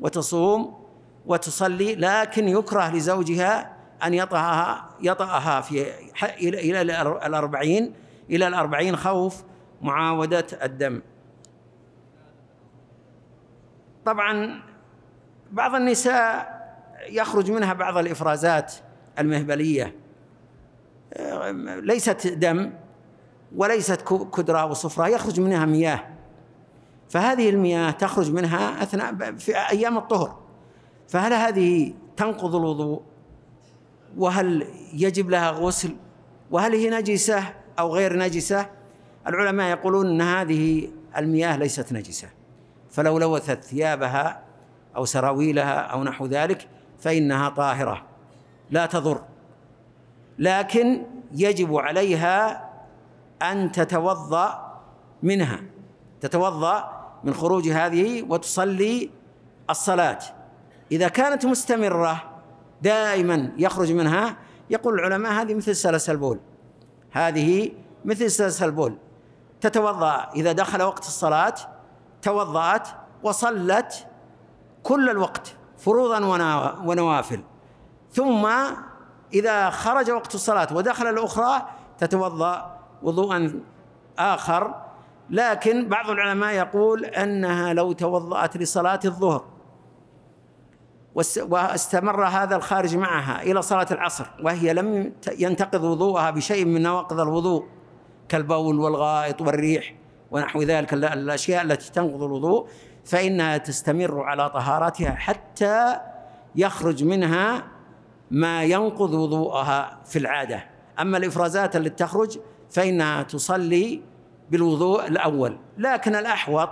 وتصوم وتصلي لكن يكره لزوجها أن يطأها يطأها في إلى الأربعين إلى الأربعين خوف معاودة الدم طبعا بعض النساء يخرج منها بعض الإفرازات المهبلية ليست دم وليست كدرة وصفرة يخرج منها مياه فهذه المياه تخرج منها أثناء في أيام الطهر فهل هذه تنقض الوضوء وهل يجب لها غسل وهل هي نجسة أو غير نجسة العلماء يقولون أن هذه المياه ليست نجسه فلو لوثت ثيابها أو سراويلها أو نحو ذلك فإنها طاهرة لا تضر لكن يجب عليها أن تتوضأ منها تتوضأ من خروج هذه وتصلي الصلاة إذا كانت مستمرة دائما يخرج منها يقول العلماء هذه مثل سلس البول هذه مثل سلس البول تتوضأ إذا دخل وقت الصلاة توضأت وصلت كل الوقت فروضا ونوافل ثم إذا خرج وقت الصلاة ودخل الأخرى تتوضأ وضوءا آخر لكن بعض العلماء يقول أنها لو توضأت لصلاة الظهر واستمر هذا الخارج معها إلى صلاة العصر وهي لم ينتقض وضوءها بشيء من نواقض الوضوء كالبول والغائط والريح ونحو ذلك الأشياء التي تنقض الوضوء فإنها تستمر على طهارتها حتى يخرج منها ما ينقض وضوءها في العادة أما الإفرازات التي تخرج فإنها تصلي بالوضوء الأول لكن الأحوط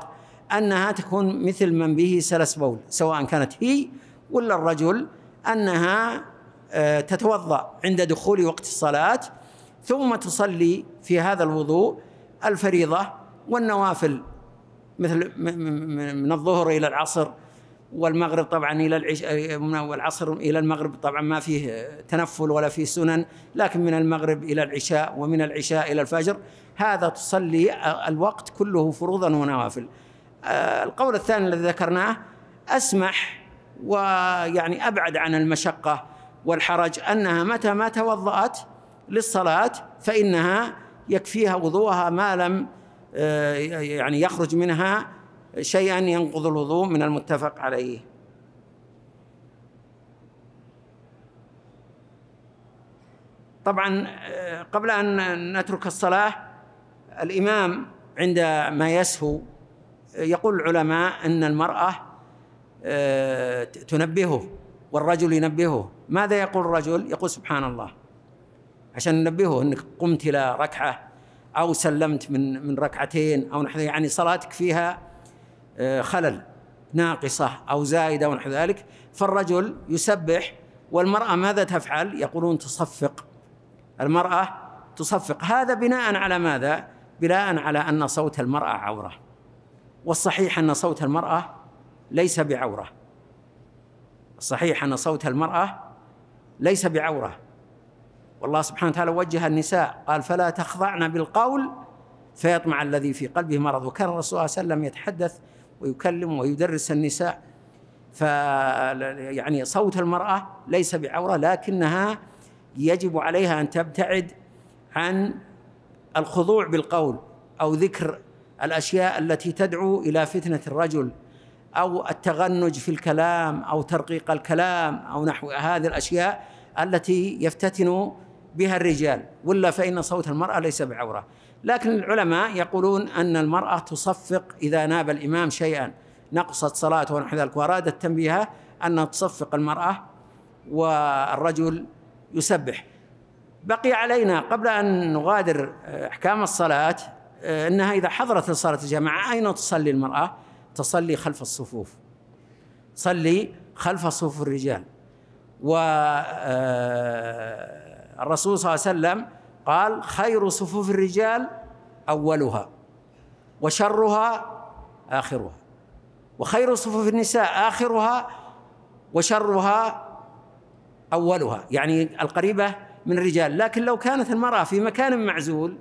أنها تكون مثل من به سلس بول سواء كانت هي ولا الرجل أنها آه، تتوضأ عند دخول وقت الصلاة ثم تصلي في هذا الوضوء الفريضة والنوافل مثل من الظهر الى العصر والمغرب طبعا الى العش... والعصر الى المغرب طبعا ما فيه تنفل ولا فيه سنن لكن من المغرب الى العشاء ومن العشاء الى الفجر هذا تصلي الوقت كله فروضا ونوافل آه، القول الثاني الذي ذكرناه اسمح ويعني ابعد عن المشقه والحرج انها متى ما توضأت للصلاه فانها يكفيها وضوءها ما لم آه، يعني يخرج منها شيئا ينقض الوضوء من المتفق عليه طبعا آه، قبل ان نترك الصلاه الامام عند ما يسهو يقول العلماء ان المراه آه، تنبهه والرجل ينبهه ماذا يقول الرجل يقول سبحان الله عشان ننبهه انك قمت الى ركعه او سلمت من من ركعتين او نحو يعني صلاتك فيها آه، خلل ناقصه او زائده ونحو ذلك فالرجل يسبح والمراه ماذا تفعل؟ يقولون تصفق المراه تصفق هذا بناء على ماذا؟ بناء على ان صوت المراه عوره والصحيح ان صوت المراه ليس بعوره صحيح ان صوت المراه ليس بعوره والله سبحانه وتعالى وجه النساء قال فلا تخضعن بالقول فيطمع الذي في قلبه مرض وكان الرسول صلى الله عليه وسلم يتحدث ويكلم ويدرس النساء ف يعني صوت المرأة ليس بعورة لكنها يجب عليها أن تبتعد عن الخضوع بالقول أو ذكر الأشياء التي تدعو إلى فتنة الرجل أو التغنج في الكلام أو ترقيق الكلام أو نحو هذه الأشياء التي يفتتن بها الرجال ولا فإن صوت المرأة ليس بعورة لكن العلماء يقولون أن المرأة تصفق إذا ناب الإمام شيئا نقصت صلاة ونحو ذلك وأراد التنبيه أن تصفق المرأة والرجل يسبح بقي علينا قبل أن نغادر آه، أحكام الصلاة آه، أنها إذا حضرت لصلاة الجماعة أين تصلي المرأة تصلي خلف الصفوف تصلي خلف صفوف الرجال و آه، الرسول صلى الله عليه وسلم قال خير صفوف الرجال أولها وشرها آخرها وخير صفوف النساء آخرها وشرها أولها يعني القريبة من الرجال لكن لو كانت المرأة في مكان معزول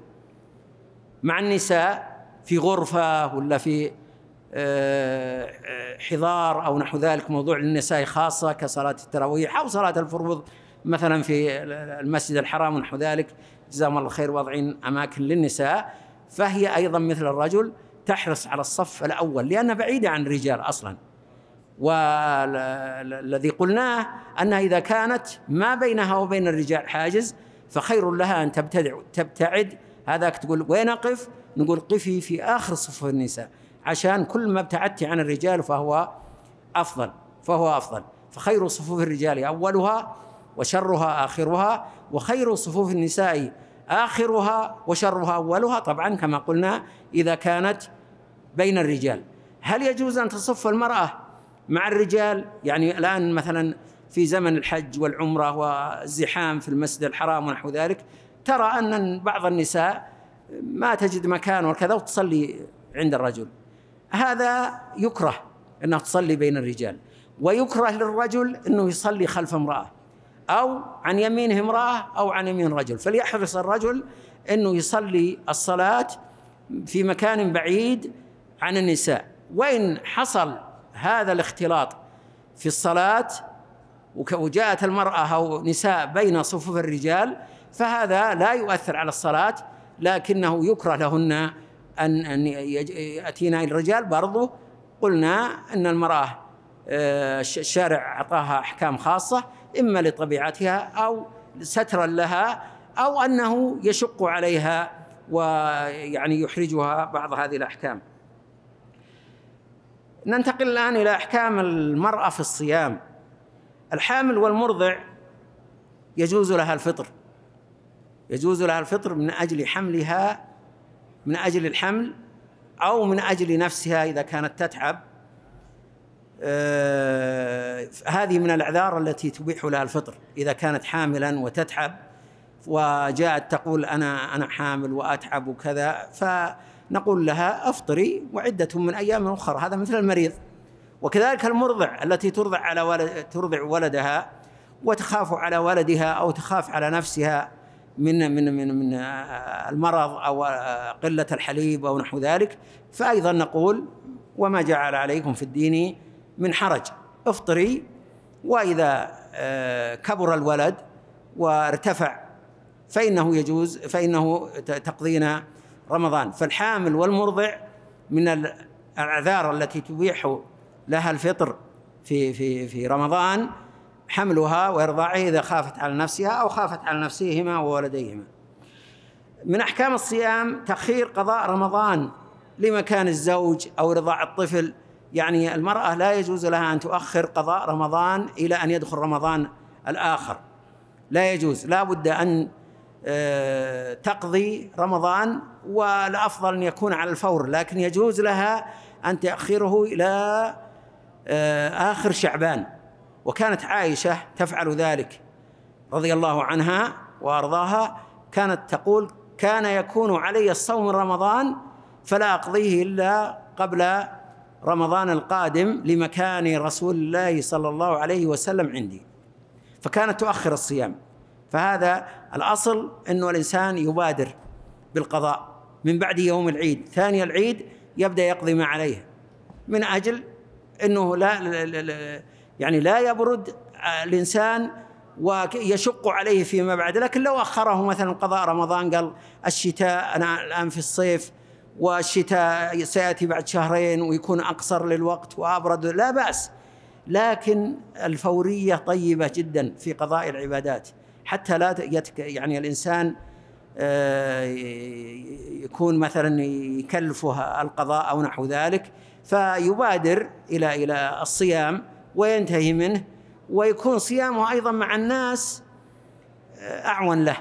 مع النساء في غرفة ولا في آه، آه، حضار أو نحو ذلك موضوع للنساء خاصة كصلاة التراويح أو صلاة الفروض مثلا في المسجد الحرام ونحو ذلك جزاهم الله خير واضعين اماكن للنساء فهي ايضا مثل الرجل تحرص على الصف الاول لانها بعيده عن الرجال اصلا والذي قلناه انها اذا كانت ما بينها وبين الرجال حاجز فخير لها ان تبتدع تبتعد هذاك تقول وين اقف؟ نقول قفي في اخر صف النساء عشان كل ما ابتعدت عن الرجال فهو افضل فهو افضل فخير صفوف الرجال اولها وشرها آخرها وخير صفوف النساء آخرها وشرها أولها طبعا كما قلنا إذا كانت بين الرجال هل يجوز أن تصف المرأة مع الرجال يعني الآن مثلا في زمن الحج والعمرة والزحام في المسجد الحرام ونحو ذلك ترى أن بعض النساء ما تجد مكان وكذا وتصلي عند الرجل هذا يكره أنها تصلي بين الرجال ويكره للرجل أنه يصلي خلف امرأة أو عن يمينه امرأة أو عن يمين رجل فليحرص الرجل أنه يصلي الصلاة في مكان بعيد عن النساء وإن حصل هذا الاختلاط في الصلاة وجاءت المرأة أو نساء بين صفوف الرجال فهذا لا يؤثر على الصلاة لكنه يكره لهن أن أن يأتينا الرجال برضه قلنا أن المرأة آه، الشارع أعطاها أحكام خاصة إما لطبيعتها أو سترا لها أو أنه يشق عليها ويعني يحرجها بعض هذه الأحكام ننتقل الآن إلى أحكام المرأة في الصيام الحامل والمرضع يجوز لها الفطر يجوز لها الفطر من أجل حملها من أجل الحمل أو من أجل نفسها إذا كانت تتعب آه، هذه من الأعذار التي تبيح لها الفطر إذا كانت حاملا وتتعب وجاءت تقول أنا أنا حامل وأتعب وكذا فنقول لها أفطري وعدة من أيام أخرى هذا مثل المريض وكذلك المرضع التي ترضع على ولد ترضع ولدها وتخاف على ولدها أو تخاف على نفسها من من من من المرض او قله الحليب او نحو ذلك فايضا نقول وما جعل عليكم في الدين من حرج افطري واذا آه، كبر الولد وارتفع فانه يجوز فانه تقضينا رمضان فالحامل والمرضع من الاعذار التي تبيح لها الفطر في في في رمضان حملها وارضاعه اذا خافت على نفسها او خافت على نفسهما وولديهما. من احكام الصيام تاخير قضاء رمضان لمكان الزوج او رضاع الطفل يعني المرأة لا يجوز لها أن تؤخر قضاء رمضان إلى أن يدخل رمضان الآخر لا يجوز لا بد أن آه، تقضي رمضان والأفضل أن يكون على الفور لكن يجوز لها أن تأخره إلى آه، آخر شعبان وكانت عائشة تفعل ذلك رضي الله عنها وأرضاها كانت تقول كان يكون علي الصوم رمضان فلا أقضيه إلا قبل رمضان القادم لمكان رسول الله صلى الله عليه وسلم عندي فكانت تؤخر الصيام فهذا الأصل أنه الإنسان يبادر بالقضاء من بعد يوم العيد ثاني العيد يبدأ يقضي ما عليه من أجل أنه لا, لا يعني لا يبرد الإنسان ويشق عليه فيما بعد لكن لو أخره مثلا قضاء رمضان قال الشتاء أنا الآن في الصيف والشتاء سياتي بعد شهرين ويكون اقصر للوقت وابرد لا باس لكن الفوريه طيبه جدا في قضاء العبادات حتى لا يتك يعني الانسان آه، يكون مثلا يكلفه القضاء او نحو ذلك فيبادر الى الى الصيام وينتهي منه ويكون صيامه ايضا مع الناس آه، اعون له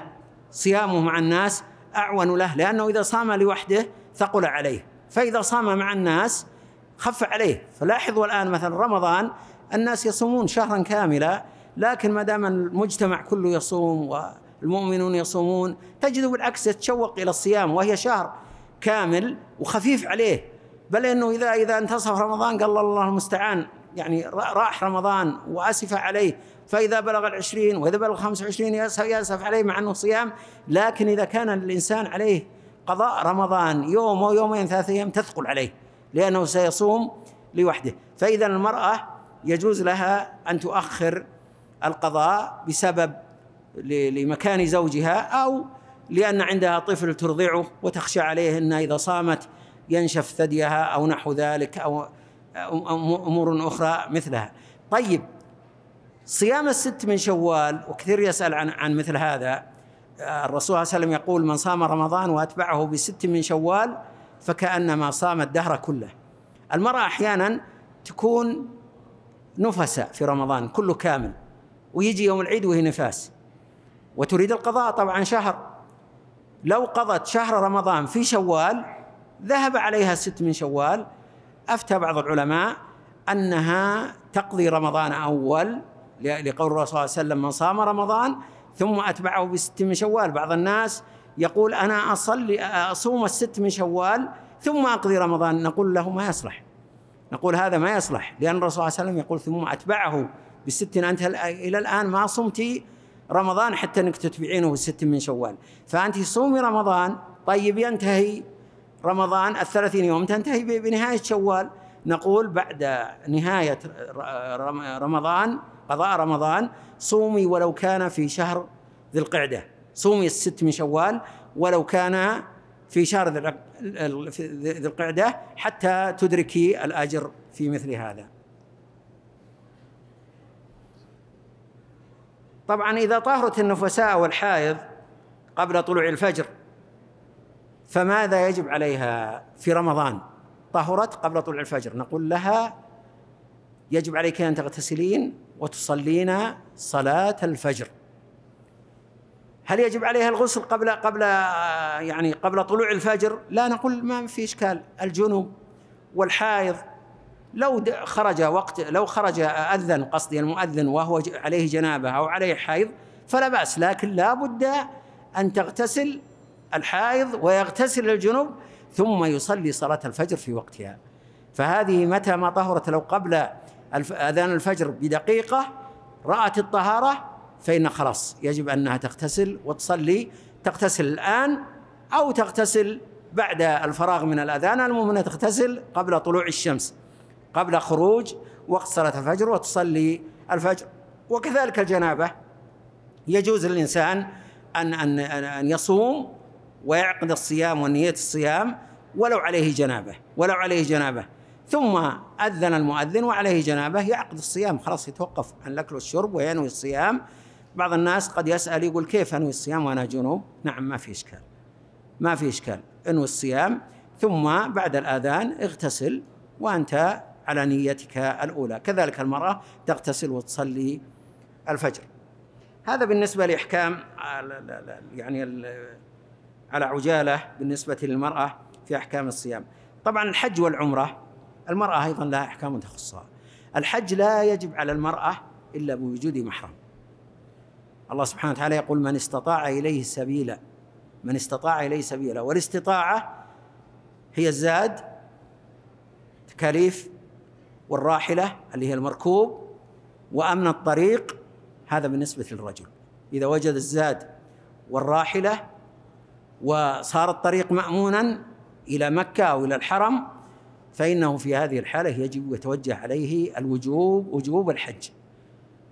صيامه مع الناس اعون له لانه اذا صام لوحده ثقل عليه فإذا صام مع الناس خف عليه فلاحظوا الآن مثلا رمضان الناس يصومون شهرا كاملا لكن ما دام المجتمع كله يصوم والمؤمنون يصومون تجد بالعكس يتشوق إلى الصيام وهي شهر كامل وخفيف عليه بل انه اذا اذا انتصف رمضان قال الله المستعان يعني راح رمضان واسف عليه فاذا بلغ العشرين واذا بلغ 25 ياسف, ياسف عليه مع انه صيام لكن اذا كان الانسان عليه قضاء رمضان يوم أو يومين ثلاثة أيام تثقل عليه لأنه سيصوم لوحده فإذا المرأة يجوز لها أن تؤخر القضاء بسبب لمكان زوجها أو لأن عندها طفل ترضعه وتخشى عليه أنها إذا صامت ينشف ثديها أو نحو ذلك أو أمور أخرى مثلها طيب صيام الست من شوال وكثير يسأل عن عن مثل هذا الرسول صلى الله عليه وسلم يقول من صام رمضان واتبعه بست من شوال فكانما صام الدهر كله. المراه احيانا تكون نفساء في رمضان كله كامل ويجي يوم العيد وهي نفاس وتريد القضاء طبعا شهر لو قضت شهر رمضان في شوال ذهب عليها ست من شوال افتى بعض العلماء انها تقضي رمضان اول لقول الرسول صلى الله عليه وسلم من صام رمضان ثم أتبعه بست من شوال بعض الناس يقول أنا أصلي أصوم الست من شوال ثم أقضي رمضان نقول له ما يصلح نقول هذا ما يصلح لأن الرسول صلى الله عليه وسلم يقول ثم أتبعه بست أنت إلى الآن ما صمتي رمضان حتى أنك تتبعينه بست من شوال فأنت صومي رمضان طيب ينتهي رمضان الثلاثين يوم تنتهي بنهاية شوال نقول بعد نهاية رمضان قضاء رمضان صومي ولو كان في شهر ذي القعدة صومي الست من شوال ولو كان في شهر ذي القعدة حتى تدركي الأجر في مثل هذا طبعا إذا طهرت النفساء والحائض قبل طلوع الفجر فماذا يجب عليها في رمضان طهرت قبل طلوع الفجر نقول لها يجب عليك أن تغتسلين وتصلين صلاة الفجر هل يجب عليها الغسل قبل قبل يعني قبل طلوع الفجر؟ لا نقول ما في اشكال الجنوب والحائض لو خرج وقت لو خرج اذن قصدي المؤذن وهو عليه جنابه او عليه حائض فلا باس لكن لا بد ان تغتسل الحائض ويغتسل الجنوب ثم يصلي صلاه الفجر في وقتها فهذه متى ما طهرت لو قبل أذان الفجر بدقيقة رأت الطهارة فإن خلاص يجب أنها تغتسل وتصلي تغتسل الآن أو تغتسل بعد الفراغ من الأذان المهم أنها تغتسل قبل طلوع الشمس قبل خروج وقت صلاة الفجر وتصلي الفجر وكذلك الجنابة يجوز للإنسان أن أن أن يصوم ويعقد الصيام ونية الصيام ولو عليه جنابة ولو عليه جنابة ثم أذن المؤذن وعليه جنابه يعقد الصيام خلاص يتوقف عن الأكل والشرب وينوي الصيام بعض الناس قد يسأل يقول كيف أنوي الصيام وأنا جنوب نعم ما في إشكال ما في إشكال انوي الصيام ثم بعد الآذان اغتسل وأنت على نيتك الأولى كذلك المرأة تغتسل وتصلي الفجر هذا بالنسبة لإحكام يعني على عجالة بالنسبة للمرأة في أحكام الصيام طبعا الحج والعمرة المرأة أيضا لها أحكام تخصها الحج لا يجب على المرأة إلا بوجود محرم الله سبحانه وتعالى يقول من استطاع إليه سبيلا من استطاع إليه سبيلا والاستطاعة هي الزاد تكاليف والراحلة اللي هي المركوب وأمن الطريق هذا بالنسبة للرجل إذا وجد الزاد والراحلة وصار الطريق مأمونا إلى مكة أو إلى الحرم فإنه في هذه الحالة يجب يتوجه عليه الوجوب وجوب الحج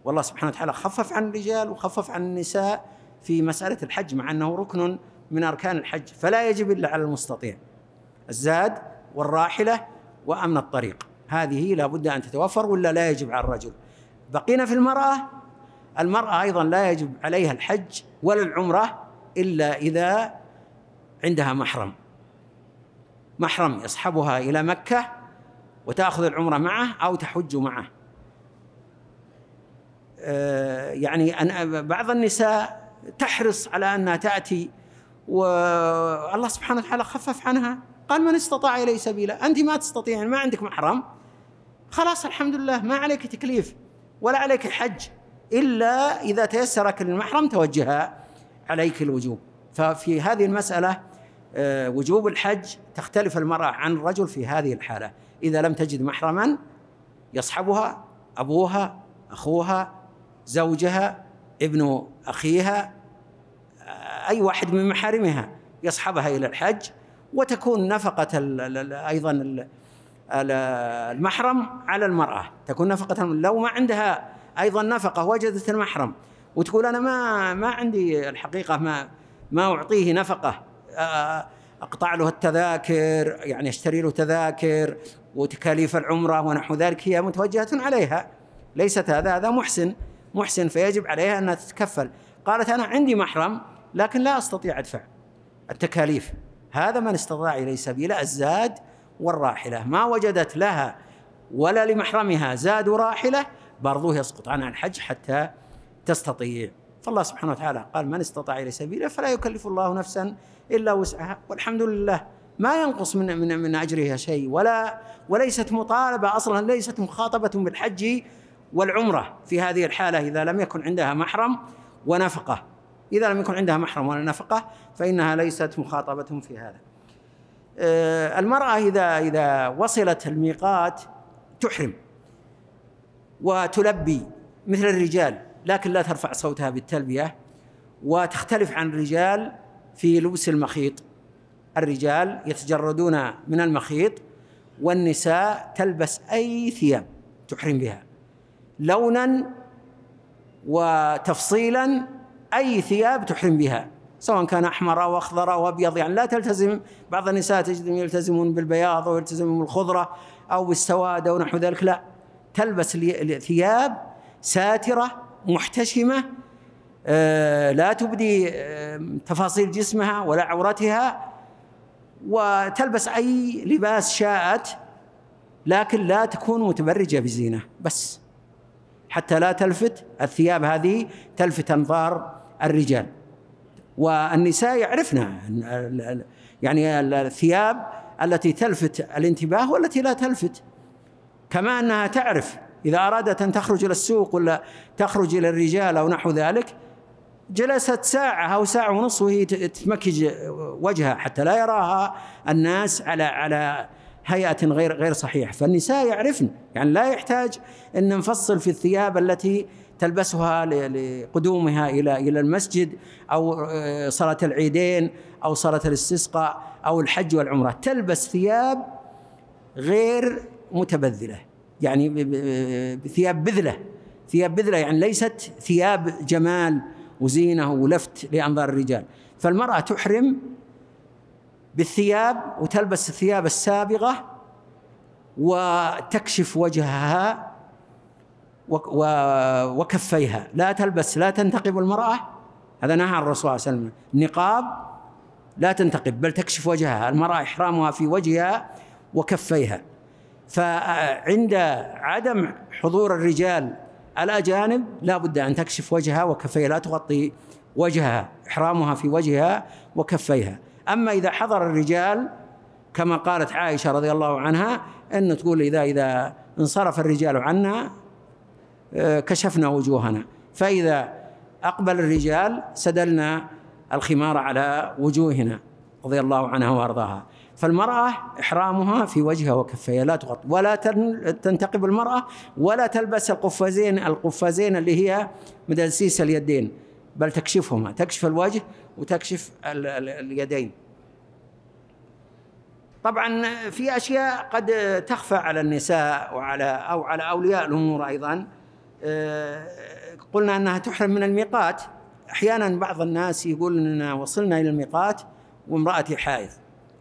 والله سبحانه وتعالى خفف عن الرجال وخفف عن النساء في مسألة الحج مع أنه ركن من أركان الحج فلا يجب إلا على المستطيع الزاد والراحلة وأمن الطريق هذه لا بد أن تتوفر ولا لا يجب على الرجل بقينا في المرأة المرأة أيضا لا يجب عليها الحج ولا العمرة إلا إذا عندها محرم محرم يصحبها إلى مكة وتأخذ العمرة معه أو تحج معه آه، يعني أنا بعض النساء تحرص على أنها تأتي والله سبحانه وتعالى خفف عنها قال من استطاع إليه سبيلا أنت ما تستطيعين يعني ما عندك محرم خلاص الحمد لله ما عليك تكليف ولا عليك حج إلا إذا تيسرك المحرم توجه عليك الوجوب ففي هذه المسألة آه، وجوب الحج تختلف المرأة عن الرجل في هذه الحالة إذا لم تجد محرما يصحبها أبوها أخوها زوجها ابن أخيها آه، أي واحد من محارمها يصحبها إلى الحج وتكون نفقة أيضا المحرم على المرأة تكون نفقة لو ما عندها أيضا نفقة وجدت المحرم وتقول أنا ما ما عندي الحقيقة ما ما أعطيه نفقة اقطع له التذاكر يعني اشتري له تذاكر وتكاليف العمره ونحو ذلك هي متوجهه عليها ليست هذا هذا محسن محسن فيجب عليها انها تتكفل قالت انا عندي محرم لكن لا استطيع ادفع التكاليف هذا من استطاع اليه سبيلا الزاد والراحله ما وجدت لها ولا لمحرمها زاد وراحله برضه يسقط عنها الحج حتى تستطيع فالله سبحانه وتعالى قال من استطاع الى سبيله فلا يكلف الله نفسا الا وسعها والحمد لله ما ينقص من من من اجرها شيء ولا وليست مطالبه اصلا ليست مخاطبه بالحج والعمره في هذه الحاله اذا لم يكن عندها محرم ونفقه اذا لم يكن عندها محرم ولا نفقه فانها ليست مخاطبه في هذا. آه, المراه اذا اذا وصلت الميقات تحرم وتلبي مثل الرجال لكن لا ترفع صوتها بالتلبية وتختلف عن الرجال في لبس المخيط الرجال يتجردون من المخيط والنساء تلبس أي ثياب تحرم بها لونا وتفصيلا أي ثياب تحرم بها سواء كان أحمر أو أخضر أو أبيض يعني لا تلتزم بعض النساء تجدهم يلتزمون بالبياض أو يلتزمون بالخضرة أو بالسواد أو نحو ذلك لا تلبس ثياب ساترة محتشمه آه، لا تبدي آه، تفاصيل جسمها ولا عورتها وتلبس اي لباس شاءت لكن لا تكون متبرجه بزينه بس حتى لا تلفت الثياب هذه تلفت انظار الرجال والنساء يعرفنا يعني الثياب التي تلفت الانتباه والتي لا تلفت كما انها تعرف إذا أرادت أن تخرج إلى السوق ولا تخرج إلى الرجال أو نحو ذلك جلست ساعة أو ساعة ونصف وهي تمكج وجهها حتى لا يراها الناس على على هيئة غير غير صحيحة فالنساء يعرفن يعني لا يحتاج أن نفصل في الثياب التي تلبسها لقدومها إلى إلى المسجد أو آه، صلاة العيدين أو صلاة الاستسقاء أو الحج والعمرة تلبس ثياب غير متبذله يعني ثياب بذله ثياب بذله يعني ليست ثياب جمال وزينه ولفت لانظار الرجال فالمراه تحرم بالثياب وتلبس الثياب السابغه وتكشف وجهها وكفيها لا تلبس لا تنتقب المراه هذا نهى الرسول صلى الله عليه وسلم نقاب لا تنتقب بل تكشف وجهها المراه احرامها في وجهها وكفيها فعند عدم حضور الرجال الأجانب لا بد أن تكشف وجهها وكفيها لا تغطي وجهها إحرامها في وجهها وكفيها أما إذا حضر الرجال كما قالت عائشة رضي الله عنها أن تقول إذا إذا انصرف الرجال عنا آه، كشفنا وجوهنا فإذا أقبل الرجال سدلنا الخمار على وجوهنا رضي الله عنها وأرضاها فالمرأة إحرامها في وجهها وكفيها لا تغطي ولا تنتقب المرأة ولا تلبس القفازين القفازين اللي هي مدلسيس اليدين بل تكشفهما تكشف الوجه وتكشف ال ال اليدين طبعا في أشياء قد تخفى على النساء وعلى أو على أولياء الأمور أيضا آه، قلنا أنها تحرم من الميقات أحيانا بعض الناس يقول أننا وصلنا إلى الميقات وامرأتي حائض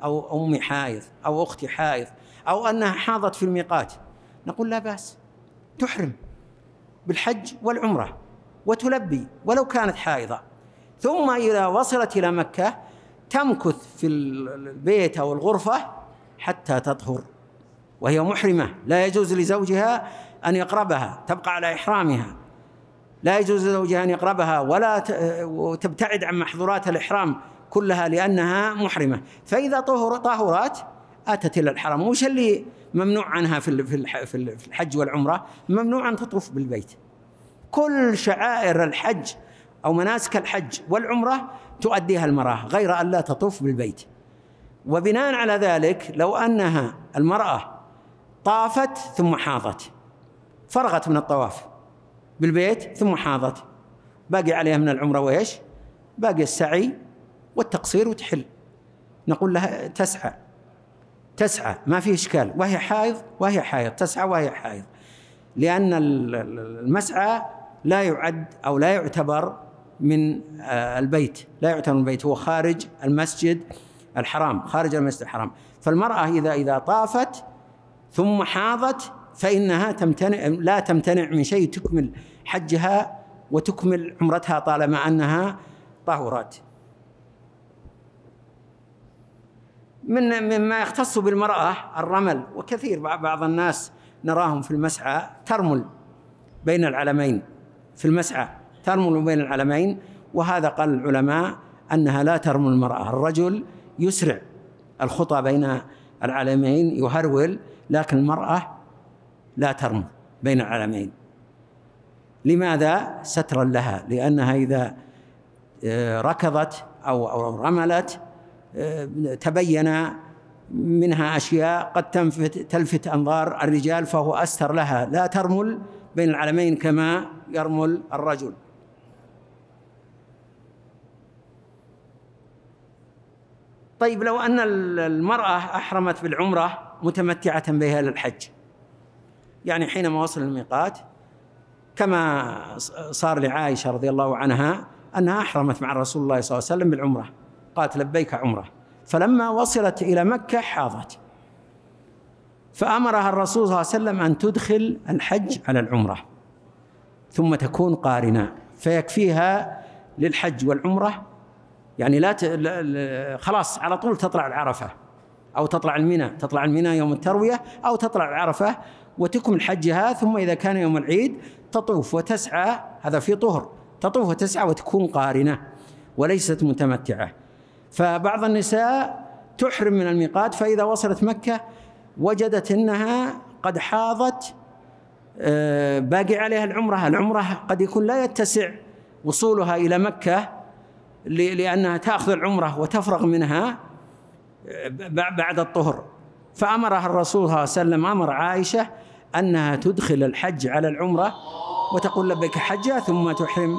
أو أمي حائض أو أختي حائض أو أنها حاضت في الميقات نقول لا بأس تحرم بالحج والعمرة وتلبي ولو كانت حائضة ثم إذا وصلت إلى مكة تمكث في البيت أو الغرفة حتى تطهر وهي محرمة لا يجوز لزوجها أن يقربها تبقى على إحرامها لا يجوز لزوجها أن يقربها ولا تبتعد عن محظورات الإحرام كلها لأنها محرمة فإذا طهر طهرت أتت إلى الحرم وش اللي ممنوع عنها في في الحج والعمرة ممنوع أن تطوف بالبيت كل شعائر الحج أو مناسك الحج والعمرة تؤديها المرأة غير أن لا تطوف بالبيت وبناء على ذلك لو أنها المرأة طافت ثم حاضت فرغت من الطواف بالبيت ثم حاضت باقي عليها من العمرة وإيش باقي السعي والتقصير وتحل نقول لها تسعى تسعى ما في إشكال وهي حائض وهي حائض تسعى وهي حائض لأن المسعى لا يعد أو لا يعتبر من آه، البيت لا يعتبر من البيت هو خارج المسجد الحرام خارج المسجد الحرام فالمرأة إذا إذا طافت ثم حاضت فإنها تمتنع لا تمتنع من شيء تكمل حجها وتكمل عمرتها طالما أنها طهرت من مما يختص بالمرأة الرمل وكثير بعض الناس نراهم في المسعى ترمل بين العلمين في المسعى ترمل بين العلمين وهذا قال العلماء أنها لا ترمل المرأة الرجل يسرع الخطى بين العلمين يهرول لكن المرأة لا ترمل بين العلمين لماذا سترا لها لأنها إذا آه، ركضت أو رملت تبين منها أشياء قد تلفت, تلفت أنظار الرجال فهو أستر لها لا ترمل بين العلمين كما يرمل الرجل طيب لو أن المرأة أحرمت بالعمرة متمتعة بها للحج يعني حينما وصل الميقات كما صار لعائشة رضي الله عنها أنها أحرمت مع رسول الله صلى الله عليه وسلم بالعمرة قالت لبيك عمرة فلما وصلت إلى مكة حاضت فأمرها الرسول صلى الله عليه وسلم أن تدخل الحج على العمرة ثم تكون قارنة فيكفيها للحج والعمرة يعني لا ت... خلاص على طول تطلع العرفة أو تطلع المنى تطلع المنى يوم التروية أو تطلع العرفة وتكمل حجها ثم إذا كان يوم العيد تطوف وتسعى هذا في طهر تطوف وتسعى وتكون قارنة وليست متمتعة فبعض النساء تحرم من الميقات فإذا وصلت مكة وجدت أنها قد حاضت آه، باقي عليها العمرة العمرة قد يكون لا يتسع وصولها إلى مكة لأنها تأخذ العمرة وتفرغ منها آه، بعد الطهر فأمرها الرسول صلى الله عليه وسلم أمر عائشة أنها تدخل الحج على العمرة وتقول لبيك حجة ثم تحرم